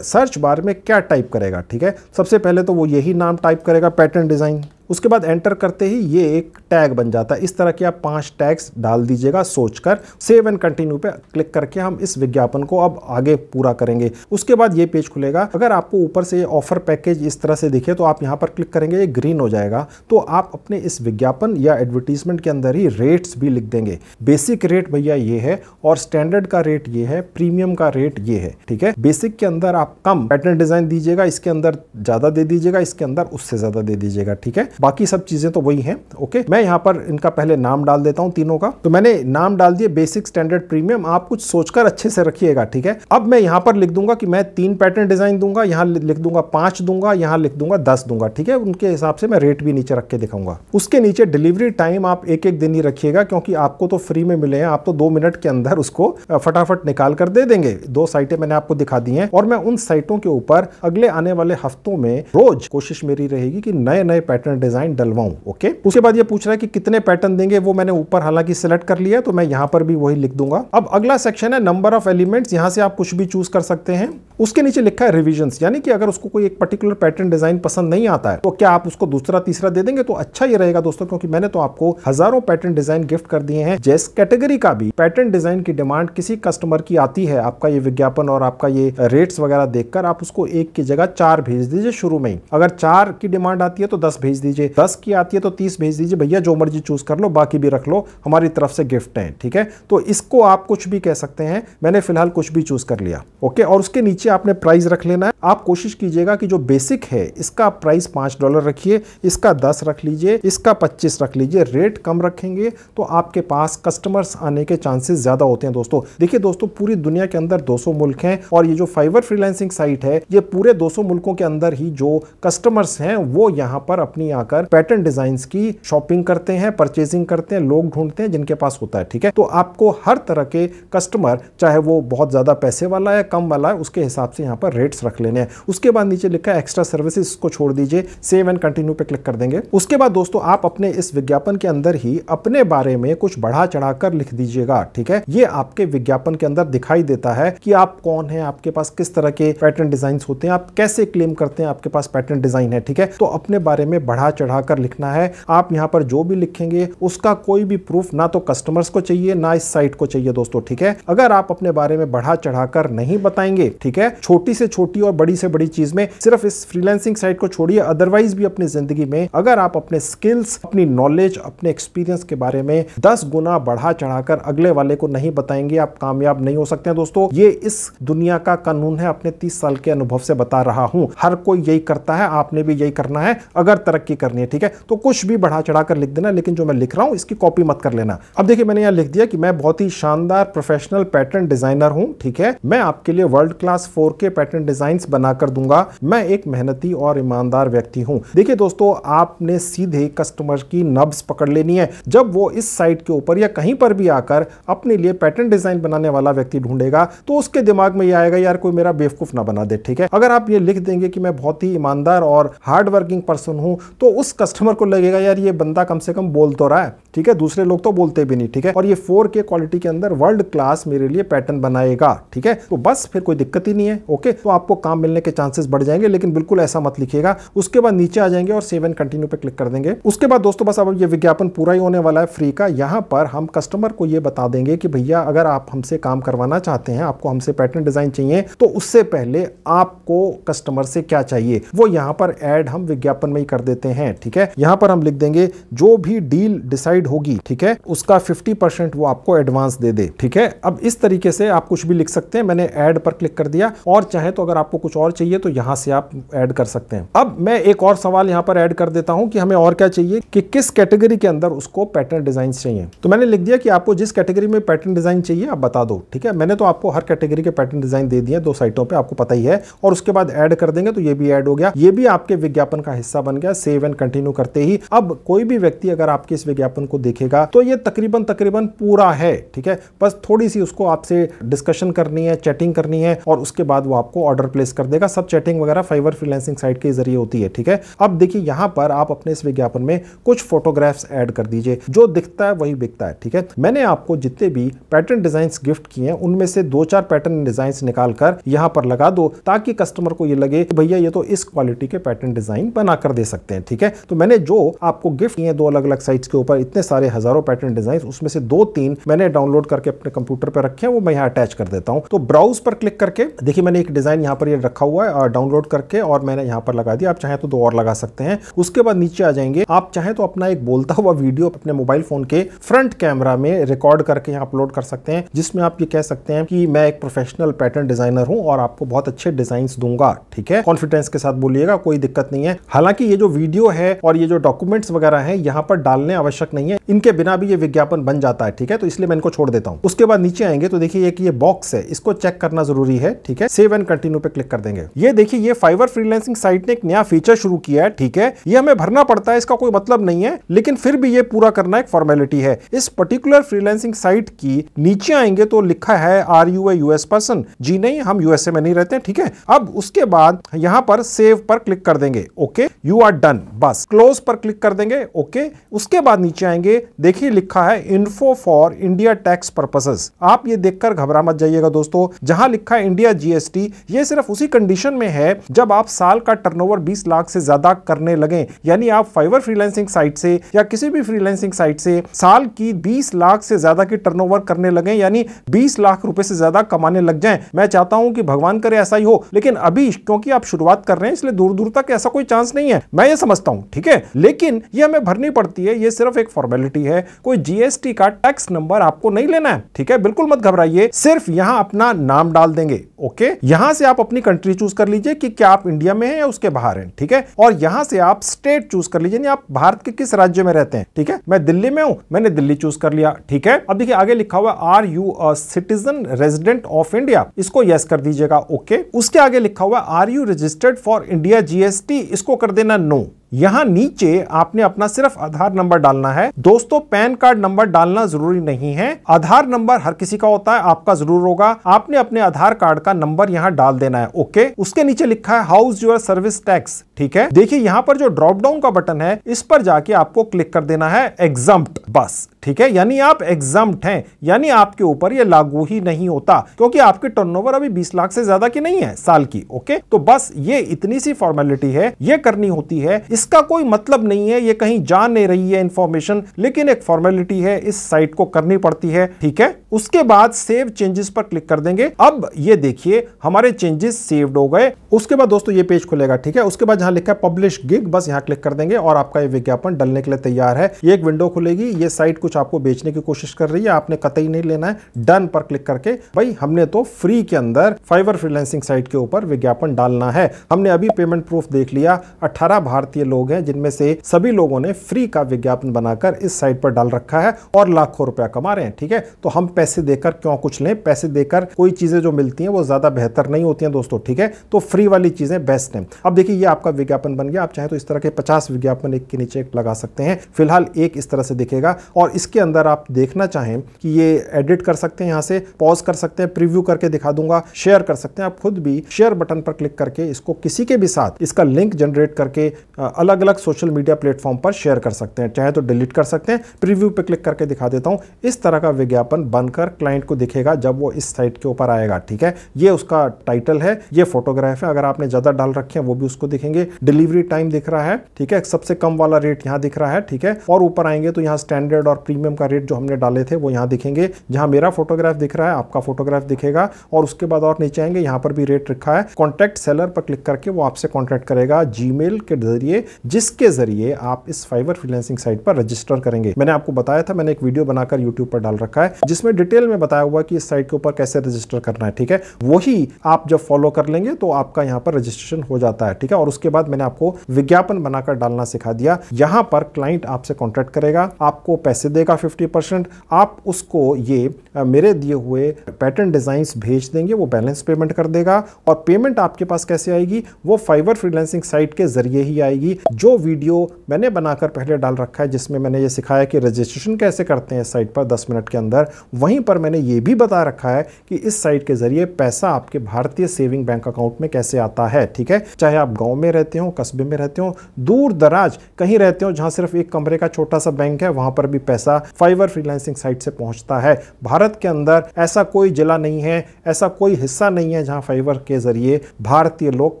सर्च बार में क्या टाइप करेगा ठीक है सबसे पहले तो वो यही नाम टाइप करेगा पैटर्न डिजाइन उसके बाद एंटर करते ही ये एक टैग बन जाता है इस तरह के आप पांच टैग्स डाल दीजिएगा सोचकर सेव एंड कंटिन्यू पे क्लिक करके हम इस विज्ञापन को अब आगे पूरा करेंगे उसके बाद ये पेज खुलेगा अगर आपको ऊपर से ऑफर पैकेज इस तरह से दिखे तो आप यहाँ पर क्लिक करेंगे ये ग्रीन हो जाएगा तो आप अपने इस विज्ञापन या एडवर्टीजमेंट के अंदर ही रेट्स भी लिख देंगे बेसिक रेट भैया ये है और स्टैंडर्ड का रेट ये है प्रीमियम का रेट ये है ठीक है बेसिक के अंदर आप कम पैटर्न डिजाइन दीजिएगा इसके अंदर ज्यादा दे दीजिएगा इसके अंदर उससे ज्यादा दे दीजिएगा ठीक है बाकी सब चीज़ें तो वही हैं ओके मैं यहाँ पर इनका पहले नाम डाल देता हूँ तीनों का तो मैंने नाम डाल दिया बेसिक स्टैंडर्ड प्रीमियम आप कुछ सोचकर अच्छे से रखिएगा ठीक है अब मैं यहाँ पर लिख दूंगा कि मैं तीन पैटर्न डिज़ाइन दूंगा यहाँ लिख दूंगा पांच दूंगा यहाँ लिख दूंगा दस दूंगा ठीक है उनके हिसाब से मैं रेट भी नीचे रख के दिखाऊंगा उसके नीचे डिलीवरी टाइम आप एक एक दिन ही रखिएगा क्योंकि आपको तो फ्री में मिले हैं आप तो दो मिनट के अंदर उसको फटाफट निकाल कर दे देंगे दो साइटें मैंने आपको दिखा दी हैं और मैं उन साइटों के ऊपर अगले आने वाले हफ्तों में रोज कोशिश मेरी रहेगी कि नए नए पैटर्न डिज़ाइन डलवाऊँ ओके उसके बाद ये पूछ रहा है कि कितने पैटर्न देंगे वो मैंने ऊपर हालांकि सिलेक्ट कर लिया तो मैं यहाँ पर भी वही लिख दूंगा अब अगला सेक्शन है नंबर ऑफ एलिमेंट्स यहाँ से आप कुछ भी चूज कर सकते हैं उसके नीचे लिखा है रिविजन यानी कि अगर उसको कोई एक पर्टिकुलर पैटर्न डिजाइन पसंद नहीं आता है तो क्या आप उसको दूसरा तीसरा दे देंगे तो अच्छा ही रहेगा दोस्तों क्योंकि मैंने तो आपको हजारों पैटर्न डिजाइन गिफ्ट कर दिए हैं जैस कैटेगरी का भी पैटर्न डिजाइन की डिमांड किसी कस्टमर की आती है आपका ये विज्ञापन और आपका ये रेट्स वगैरह देखकर आप उसको एक की जगह चार भेज दीजिए शुरू में ही अगर चार की डिमांड आती है तो दस भेज दीजिए दस की आती है तो तीस भेज दीजिए भैया जो मर्जी चूज कर लो बाकी भी रख लो हमारी तरफ से गिफ्ट है ठीक है तो इसको आप कुछ भी कह सकते हैं मैंने फिलहाल कुछ भी चूज कर लिया ओके और उसके नीचे नीचे आपने प्राइस रख लेना है आप कोशिश कीजिएगा कि जो बेसिक है इसका प्राइस पांच डॉलर रखिए इसका दस रख लीजिए इसका पच्चीस रख लीजिए रेट कम रखेंगे तो आपके पास कस्टमर्स आने के चांसेस ज़्यादा होते हैं दोस्तों देखिए दोस्तों पूरी दुनिया के अंदर 200 मुल्क हैं और ये जो फाइबर फ्रीलांसिंग साइट है ये पूरे 200 मुल्कों के अंदर ही जो कस्टमर्स हैं वो यहाँ पर अपनी आकर पैटर्न डिजाइन की शॉपिंग करते हैं परचेजिंग करते हैं लोग ढूंढते हैं जिनके पास होता है ठीक है तो आपको हर तरह के कस्टमर चाहे वो बहुत ज़्यादा पैसे वाला है कम वाला है उसके हिसाब हिसाब से यहाँ पर रेट्स रख लेने हैं उसके बाद नीचे लिखा है एक्स्ट्रा सर्विसेज को छोड़ दीजिए सेव एंड कंटिन्यू पे क्लिक कर देंगे उसके बाद दोस्तों आप अपने इस विज्ञापन के अंदर ही अपने बारे में कुछ बढ़ा चढ़ा लिख दीजिएगा ठीक है ये आपके विज्ञापन के अंदर दिखाई देता है कि आप कौन है आपके पास किस तरह के पैटर्न डिजाइन होते हैं आप कैसे क्लेम करते हैं आपके पास पैटर्न डिजाइन है ठीक है तो अपने बारे में बढ़ा चढ़ा कर लिखना है आप यहाँ पर जो भी लिखेंगे उसका कोई भी प्रूफ ना तो कस्टमर्स को चाहिए ना इस साइट को चाहिए दोस्तों ठीक है अगर आप अपने बारे में बढ़ा चढ़ाकर नहीं बताएंगे ठीक है है छोटी से छोटी और बड़ी से बड़ी चीज में सिर्फ इस फ्रीलांसिंग साइट को छोड़िए अदरवाइज भी अपनी जिंदगी में अगर आप अपने स्किल्स अपनी नॉलेज अपने एक्सपीरियंस के बारे में दस गुना बढ़ा चढ़ाकर अगले वाले को नहीं बताएंगे आप कामयाब नहीं हो सकते हैं दोस्तों ये इस दुनिया का कानून है अपने तीस साल के अनुभव से बता रहा हूं हर कोई यही करता है आपने भी यही करना है अगर तरक्की करनी है ठीक है तो कुछ भी बढ़ा चढ़ाकर लिख देना लेकिन जो मैं लिख रहा हूं इसकी कॉपी मत कर लेना अब देखिए मैंने यहां लिख दिया कि मैं बहुत ही शानदार प्रोफेशनल पैटर्न डिजाइनर हूं ठीक है मैं आपके लिए वर्ल्ड क्लास के पैटर्न डिजाइन बनाकर दूंगा मैं एक मेहनती और ईमानदार व्यक्ति हूँ देखिए दोस्तों आपने सीधे कस्टमर की नब्स पकड़ लेनी है जब वो इस साइट के ऊपर या कहीं पर भी आकर अपने लिए पैटर्न डिजाइन बनाने वाला व्यक्ति ढूंढेगा तो उसके दिमाग में ये आएगा यार कोई मेरा बेवकूफ ना बना दे ठीक है अगर आप ये लिख देंगे कि मैं बहुत ही ईमानदार और हार्ड वर्किंग पर्सन हूँ तो उस कस्टमर को लगेगा यार ये बंदा कम से कम बोल तो रहा है ठीक है दूसरे लोग तो बोलते भी नहीं ठीक है और ये फोर के क्वालिटी के अंदर वर्ल्ड क्लास मेरे लिए पैटर्न बनाएगा ठीक है तो बस फिर कोई दिक्कत ही नहीं नहीं है ओके तो आपको काम मिलने के चांसेस बढ़ जाएंगे लेकिन बिल्कुल ऐसा मत लिखिएगा उसके बाद नीचे आ जाएंगे और सेव एंड कंटिन्यू पे क्लिक कर देंगे उसके बाद दोस्तों बस अब ये विज्ञापन पूरा ही होने वाला है फ्री का यहाँ पर हम कस्टमर को ये बता देंगे कि भैया अगर आप हमसे काम करवाना चाहते हैं आपको हमसे पैटर्न डिजाइन चाहिए तो उससे पहले आपको कस्टमर से क्या चाहिए वो यहाँ पर एड हम विज्ञापन में ही कर देते हैं ठीक है यहाँ पर हम लिख देंगे जो भी डील डिसाइड होगी ठीक है उसका फिफ्टी वो आपको एडवांस दे दे ठीक है अब इस तरीके से आप कुछ भी लिख सकते हैं मैंने एड पर क्लिक कर दिया और चाहे तो अगर आपको कुछ और चाहिए तो यहां से आप ऐड कर सकते हैं अब मैं एक और सवाल यहां पर ऐड कर देता हूं कि हमें और क्या चाहिए कि किस कैटेगरी के अंदर उसको पैटर्न डिजाइन चाहिए तो मैंने लिख दिया कि आपको जिस कैटेगरी में पैटर्न डिजाइन चाहिए आप बता दो ठीक है मैंने तो आपको हर कैटेगरी के पैटर्न डिजाइन दे दिए दो साइटों पर आपको पता ही है और उसके बाद एड कर देंगे तो ये भी एड हो गया ये भी आपके विज्ञापन का हिस्सा बन गया सेव एंड कंटिन्यू करते ही अब कोई भी व्यक्ति अगर आपके इस विज्ञापन को देखेगा तो ये तकरीबन तकरीबन पूरा है ठीक है बस थोड़ी सी उसको आपसे डिस्कशन करनी है चैटिंग करनी है और उसके उसके बाद वो आपको ऑर्डर प्लेस कर देगा सब चैटिंग वगैरह फाइवर फ्रीलैंसिंग साइट के जरिए होती है ठीक है अब देखिए यहां पर आप अपने इस विज्ञापन में कुछ फोटोग्राफ्स ऐड कर दीजिए जो दिखता है वही बिकता है ठीक है मैंने आपको जितने भी पैटर्न डिजाइन गिफ्ट किए हैं उनमें से दो चार पैटर्न डिजाइन निकाल कर यहाँ पर लगा दो ताकि कस्टमर को यह लगे भैया ये तो इस क्वालिटी के पैटर्न डिजाइन बनाकर दे सकते हैं ठीक है तो मैंने जो आपको गिफ्ट किए दो अलग अलग साइट्स के ऊपर इतने सारे हजारों पैटर्न डिजाइन उसमें से दो तीन मैंने डाउनलोड करके अपने कंप्यूटर पर रखे हैं वो मैं यहाँ अटैच कर देता हूँ तो ब्राउज पर क्लिक करके देखिए मैंने एक डिज़ाइन यहाँ पर ये रखा हुआ है डाउनलोड करके और मैंने यहाँ पर लगा दिया आप चाहें तो दो और लगा सकते हैं उसके बाद नीचे आ जाएंगे आप चाहें तो अपना एक बोलता हुआ वीडियो अपने मोबाइल फोन के फ्रंट कैमरा में रिकॉर्ड करके यहाँ अपलोड कर सकते हैं जिसमें आप ये कह सकते हैं कि मैं एक प्रोफेशनल पैटर्न डिजाइनर हूँ और आपको बहुत अच्छे डिजाइन दूंगा ठीक है कॉन्फिडेंस के साथ बोलिएगा कोई दिक्कत नहीं है हालांकि ये जो वीडियो है और ये जो डॉक्यूमेंट्स वगैरह है यहाँ पर डालने आवश्यक नहीं है इनके बिना भी ये विज्ञापन बन जाता है ठीक है तो इसलिए मैं इनको छोड़ देता हूँ उसके बाद नीचे आएंगे तो देखिए एक ये बॉक्स है इसको चेक करना जरूरी है ठीक ठीक है सेव एंड कंटिन्यू पे क्लिक कर देंगे ये देखिए ये फाइवर फ्रीलांसिंग साइट ने एक नया फीचर शुरू किया है ठीक है ये हमें भरना पड़ता है इसका कोई मतलब नहीं है लेकिन फिर भी ये पूरा करना एक फॉर्मेलिटी है इस पर्टिकुलर फ्रीलांसिंग साइट की नीचे आएंगे तो लिखा है are you a US person जी नहीं हम यूएसए में नहीं रहते ठीक है अब उसके बाद यहाँ पर सेव पर क्लिक कर देंगे ओके यू आर डन बस क्लोज पर क्लिक कर देंगे ओके उसके बाद नीचे आएंगे देखिए लिखा है info for India tax purposes आप ये देखकर घबरा मत जाइएगा दोस्तों जहां लिखा है इंडिया जी जीएसटी ये सिर्फ उसी कंडीशन में है जब आप साल का टर्नओवर 20 लाख से ज्यादा करने लगे यानी आप फाइवर फ्रीलैंसिंग साइट से या किसी भी फ्रीलैंसिंग साइट से साल की 20 लाख से ज्यादा की टर्नओवर करने लगे यानी 20 लाख रुपए से ज्यादा कमाने लग जाए मैं चाहता हूं कि भगवान करे ऐसा ही हो लेकिन अभी क्योंकि आप शुरुआत कर रहे हैं इसलिए दूर दूर तक ऐसा कोई चांस नहीं है मैं ये समझता हूं ठीक है लेकिन ये हमें भरनी पड़ती है ये सिर्फ एक फॉर्मेलिटी है कोई जीएसटी का टैक्स नंबर आपको नहीं लेना है ठीक है बिल्कुल मत घबराइए सिर्फ यहां अपना नाम डाल देंगे ओके ओके यहां से आप अपनी कंट्री चूज कर लीजिए कि क्या आप इंडिया में हैं या उसके बाहर हैं ठीक है और यहां से आप स्टेट चूज कर लीजिए आप भारत के किस राज्य में रहते हैं ठीक है मैं दिल्ली में हूं मैंने दिल्ली चूज कर लिया ठीक है अब देखिए आगे लिखा हुआ are you citizen resident of India इसको यस कर दीजिएगा ओके उसके आगे लिखा हुआ are you registered for India GST इसको कर देना नो यहाँ नीचे आपने अपना सिर्फ आधार नंबर डालना है दोस्तों पैन कार्ड नंबर डालना जरूरी नहीं है आधार नंबर हर किसी का होता है आपका जरूर होगा आपने अपने आधार कार्ड का नंबर यहाँ डाल देना है ओके उसके नीचे लिखा है हाउस योर सर्विस टैक्स ठीक है देखिए यहाँ पर जो ड्रॉप डाउन का बटन है इस पर जाके आपको क्लिक कर देना है एग्जाम बस ठीक है यानी आप एग्जाम है यानी आपके ऊपर ये लागू ही नहीं होता क्योंकि आपके टर्न अभी बीस लाख से ज्यादा की नहीं है साल की ओके तो बस ये इतनी सी फॉर्मेलिटी है ये करनी होती है इसका कोई मतलब नहीं है ये कहीं जान नहीं रही है इंफॉर्मेशन लेकिन एक फॉर्मेलिटी है इस साइट को करनी पड़ती है ठीक है उसके बाद सेव चेंजेस पर क्लिक कर देंगे अब ये देखिए हमारे चेंजेस सेव्ड हो गए उसके बाद दोस्तों ये पेज खुलेगा ठीक है उसके बाद जहां लिखा है पब्लिश गिग बस यहां क्लिक कर देंगे और आपका ये विज्ञापन डलने के लिए तैयार है ये एक विंडो खुलेगी ये साइट कुछ आपको बेचने की कोशिश कर रही है आपने कतई नहीं लेना है डन पर क्लिक करके भाई हमने तो फ्री के अंदर फाइबर फ्रीलैंसिंग साइट के ऊपर विज्ञापन डालना है हमने अभी पेमेंट प्रूफ देख लिया अठारह भारतीय लोग हैं जिनमें से सभी लोगों ने फ्री का विज्ञापन बनाकर इस साइट पर डाल रखा है और लाखों रुपया कमा रहे हैं ठीक है तो हम पैसे देकर क्यों कुछ लें पैसे देकर कोई चीजें जो मिलती हैं वो ज्यादा बेहतर नहीं होती हैं दोस्तों ठीक है तो फ्री वाली चीजें बेस्ट हैं अब देखिए ये आपका विज्ञापन बन गया आप चाहे तो इस तरह के पचास विज्ञापन एक के नीचे एक लगा सकते हैं फिलहाल एक इस तरह से दिखेगा और इसके अंदर आप देखना चाहें कि ये एडिट कर सकते हैं यहां से पॉज कर सकते हैं प्रिव्यू करके दिखा दूंगा शेयर कर सकते हैं आप खुद भी शेयर बटन पर क्लिक करके इसको किसी के भी साथ इसका लिंक जनरेट करके अलग अलग सोशल मीडिया प्लेटफॉर्म पर शेयर कर सकते हैं चाहे तो डिलीट कर सकते हैं प्रीव्यू पर क्लिक करके दिखा देता हूँ इस तरह का विज्ञापन बनकर क्लाइंट को दिखेगा जब वो इस साइट के ऊपर आएगा ठीक है ये उसका टाइटल है ये फोटोग्राफ है अगर आपने ज़्यादा डाल रखे हैं वो भी उसको दिखेंगे डिलीवरी टाइम दिख रहा है ठीक है सबसे कम वाला रेट यहाँ दिख रहा है ठीक है और ऊपर आएंगे तो यहाँ स्टैंडर्ड और प्रीमियम का रेट जो हमने डाले थे वो यहाँ दिखेंगे जहाँ मेरा फोटोग्राफ दिख रहा है आपका फोटोग्राफ दिखेगा और उसके बाद और नीचे आएंगे यहाँ पर भी रेट रखा है कॉन्टैक्ट सेलर पर क्लिक करके वो आपसे कॉन्टैक्ट करेगा जी के जरिए जिसके ज़रिए आप इस फाइवर फ्रीलेंसिंग साइट पर रजिस्टर करेंगे मैंने आपको बताया था मैंने एक वीडियो बनाकर यूट्यूब पर डाल रखा है जिसमें डिटेल में बताया हुआ कि इस साइट के ऊपर कैसे रजिस्टर करना है ठीक है वही आप जब फॉलो कर लेंगे तो आपका यहाँ पर रजिस्ट्रेशन हो जाता है ठीक है और उसके बाद मैंने आपको विज्ञापन बनाकर डालना सिखा दिया यहाँ पर क्लाइंट आपसे कॉन्टैक्ट करेगा आपको पैसे देगा फिफ्टी परसेंट आप उसको ये मेरे दिए हुए पैटर्न डिजाइन भेज देंगे वो बैलेंस पेमेंट कर देगा और पेमेंट आपके पास कैसे आएगी वो फाइबर फ्रीलेंसिंग साइट के जरिए ही आएगी जो वीडियो मैंने बनाकर पहले डाल रखा है जिसमें मैंने ये सिखाया कि रजिस्ट्रेशन कैसे करते हैं साइट पर दस मिनट के अंदर वहीं पर मैंने ये भी बता रखा है कि इस साइट के ज़रिए पैसा आपके भारतीय सेविंग बैंक अकाउंट में कैसे आता है ठीक है चाहे आप गाँव में रहते हो कस्बे में रहते हो दूर दराज कहीं रहते हो जहाँ सिर्फ एक कमरे का छोटा सा बैंक है वहाँ पर भी पैसा फाइवर फ्रीलैंसिंग साइट से पहुँचता है भारत के अंदर ऐसा कोई जिला नहीं है ऐसा कोई हिस्सा नहीं है जहाँ फाइवर के जरिए भारतीय लोग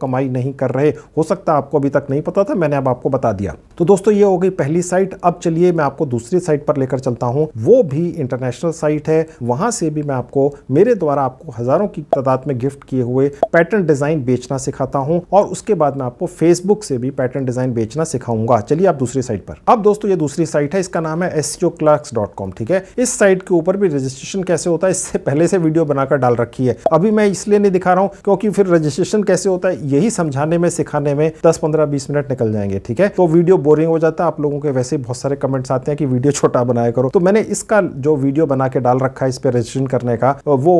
कमाई नहीं कर रहे हो सकता आपको अभी तक नहीं पता था मैं मैंने अब आपको बता दिया तो दोस्तों ये हो गई पहली साइट अब चलिए मैं आपको दूसरी साइट पर लेकर चलता हूँ वो भी इंटरनेशनल साइट है वहाँ से भी मैं आपको मेरे द्वारा आपको हज़ारों की तादाद में गिफ्ट किए हुए पैटर्न डिज़ाइन बेचना सिखाता हूँ और उसके बाद मैं आपको फेसबुक से भी पैटर्न डिज़ाइन बेचना सिखाऊंगा चलिए आप दूसरी साइट पर अब दोस्तों ये दूसरी साइट है इसका नाम है एस ठीक है इस साइट के ऊपर भी रजिस्ट्रेशन कैसे होता है इससे पहले से वीडियो बनाकर डाल रखी है अभी मैं इसलिए नहीं दिखा रहा हूँ क्योंकि फिर रजिस्ट्रेशन कैसे होता है यही समझाने में सिखाने में दस पंद्रह बीस मिनट निकल जाएंगे ठीक है तो वीडियो बोरिंग हो जाता है आप लोगों के वैसे बहुत सारे कमेंट्स आते हैं कि वीडियो छोटा बनाया करो तो मैंने इसका जो वीडियो बना के डाल रखा है इस पर रजिस्ट्रेशन करने का वो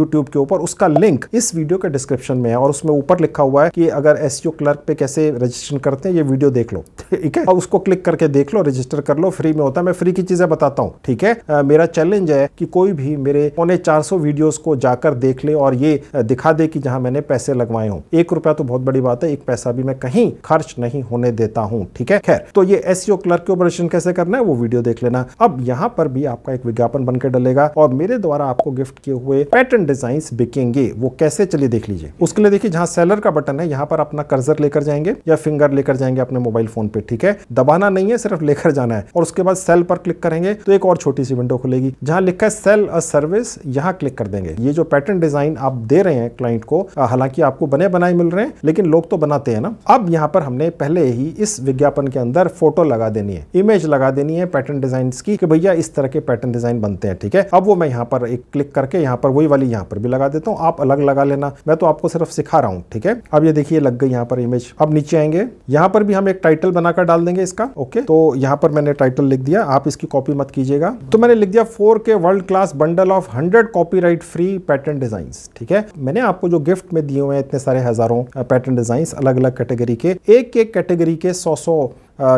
यूट्यूब के ऊपर उसका लिंक इस वीडियो के डिस्क्रिप्शन में है और उसमें ऊपर लिखा हुआ है कि अगर एस क्लर्क e पे कैसे रजिस्ट्रेशन करते हैं ये वीडियो देख लो ठीक है और उसको क्लिक करके देख लो रजिस्टर कर लो फ्री में होता है मैं फ्री की चीजें बताता हूँ ठीक है मेरा चैलेंज है कि कोई भी मेरे पौने चार सौ को जाकर देख ले और ये दिखा दे कि जहां मैंने पैसे लगवाए हों एक रुपया तो बहुत बड़ी बात है एक पैसा भी मैं कहीं खर्च नहीं हो होने देता हूं ठीक है खैर तो ये एस क्लर्क के ऑपरेशन कैसे करना है वो वीडियो देख लेना अब यहाँ पर भी आपका एक विज्ञापन बनकर डलेगा और मेरे द्वारा आपको गिफ्ट किए हुए पैटर्न डिजाइन बिकेंगे वो कैसे चलिए देख लीजिए उसके लिए देखिए जहाँ सेलर का बटन है यहाँ पर अपना कर्जर लेकर जाएंगे या फिंगर लेकर जाएंगे अपने मोबाइल फोन पे ठीक है दबाना नहीं है सिर्फ लेकर जाना है और उसके बाद सेल पर क्लिक करेंगे तो एक और छोटी सी विंडो खुलेगी जहाँ लिखा है सेल अ सर्विस यहाँ क्लिक कर देंगे ये जो पैटर्न डिजाइन आप दे रहे हैं क्लाइंट को हालांकि आपको बने बनाए मिल रहे हैं लेकिन लोग तो बनाते हैं ना अब यहाँ पर हमने पहले ही इस विज्ञापन के अंदर फोटो लगा देनी है इमेज लगा देनी है पैटर्न डिजाइन की कि भैया इस तरह के पैटर्न डिजाइन बनते हैं ठीक है अब वो मैं यहाँ पर एक क्लिक करके यहाँ पर वही वाली यहाँ पर भी लगा देता हूँ आप अलग लगा लेना मैं तो आपको सिर्फ सिखा रहा हूँ ठीक है अब ये देखिए लग गई यहाँ पर इमेज अब नीचे आएंगे यहाँ पर भी हम एक टाइटल बनाकर डाल देंगे इसका ओके तो यहाँ पर मैंने टाइटल लिख दिया आप इसकी कॉपी मत कीजिएगा तो मैंने लिख दिया four world class bundle of hundred copy free pattern design ठीक है मैंने आपको जो गिफ्ट में दिए हुए इतने सारे हजारों पैटर्न डिजाइन अलग अलग कैटेगरी के एक एक कैटेगरी के सौ सौ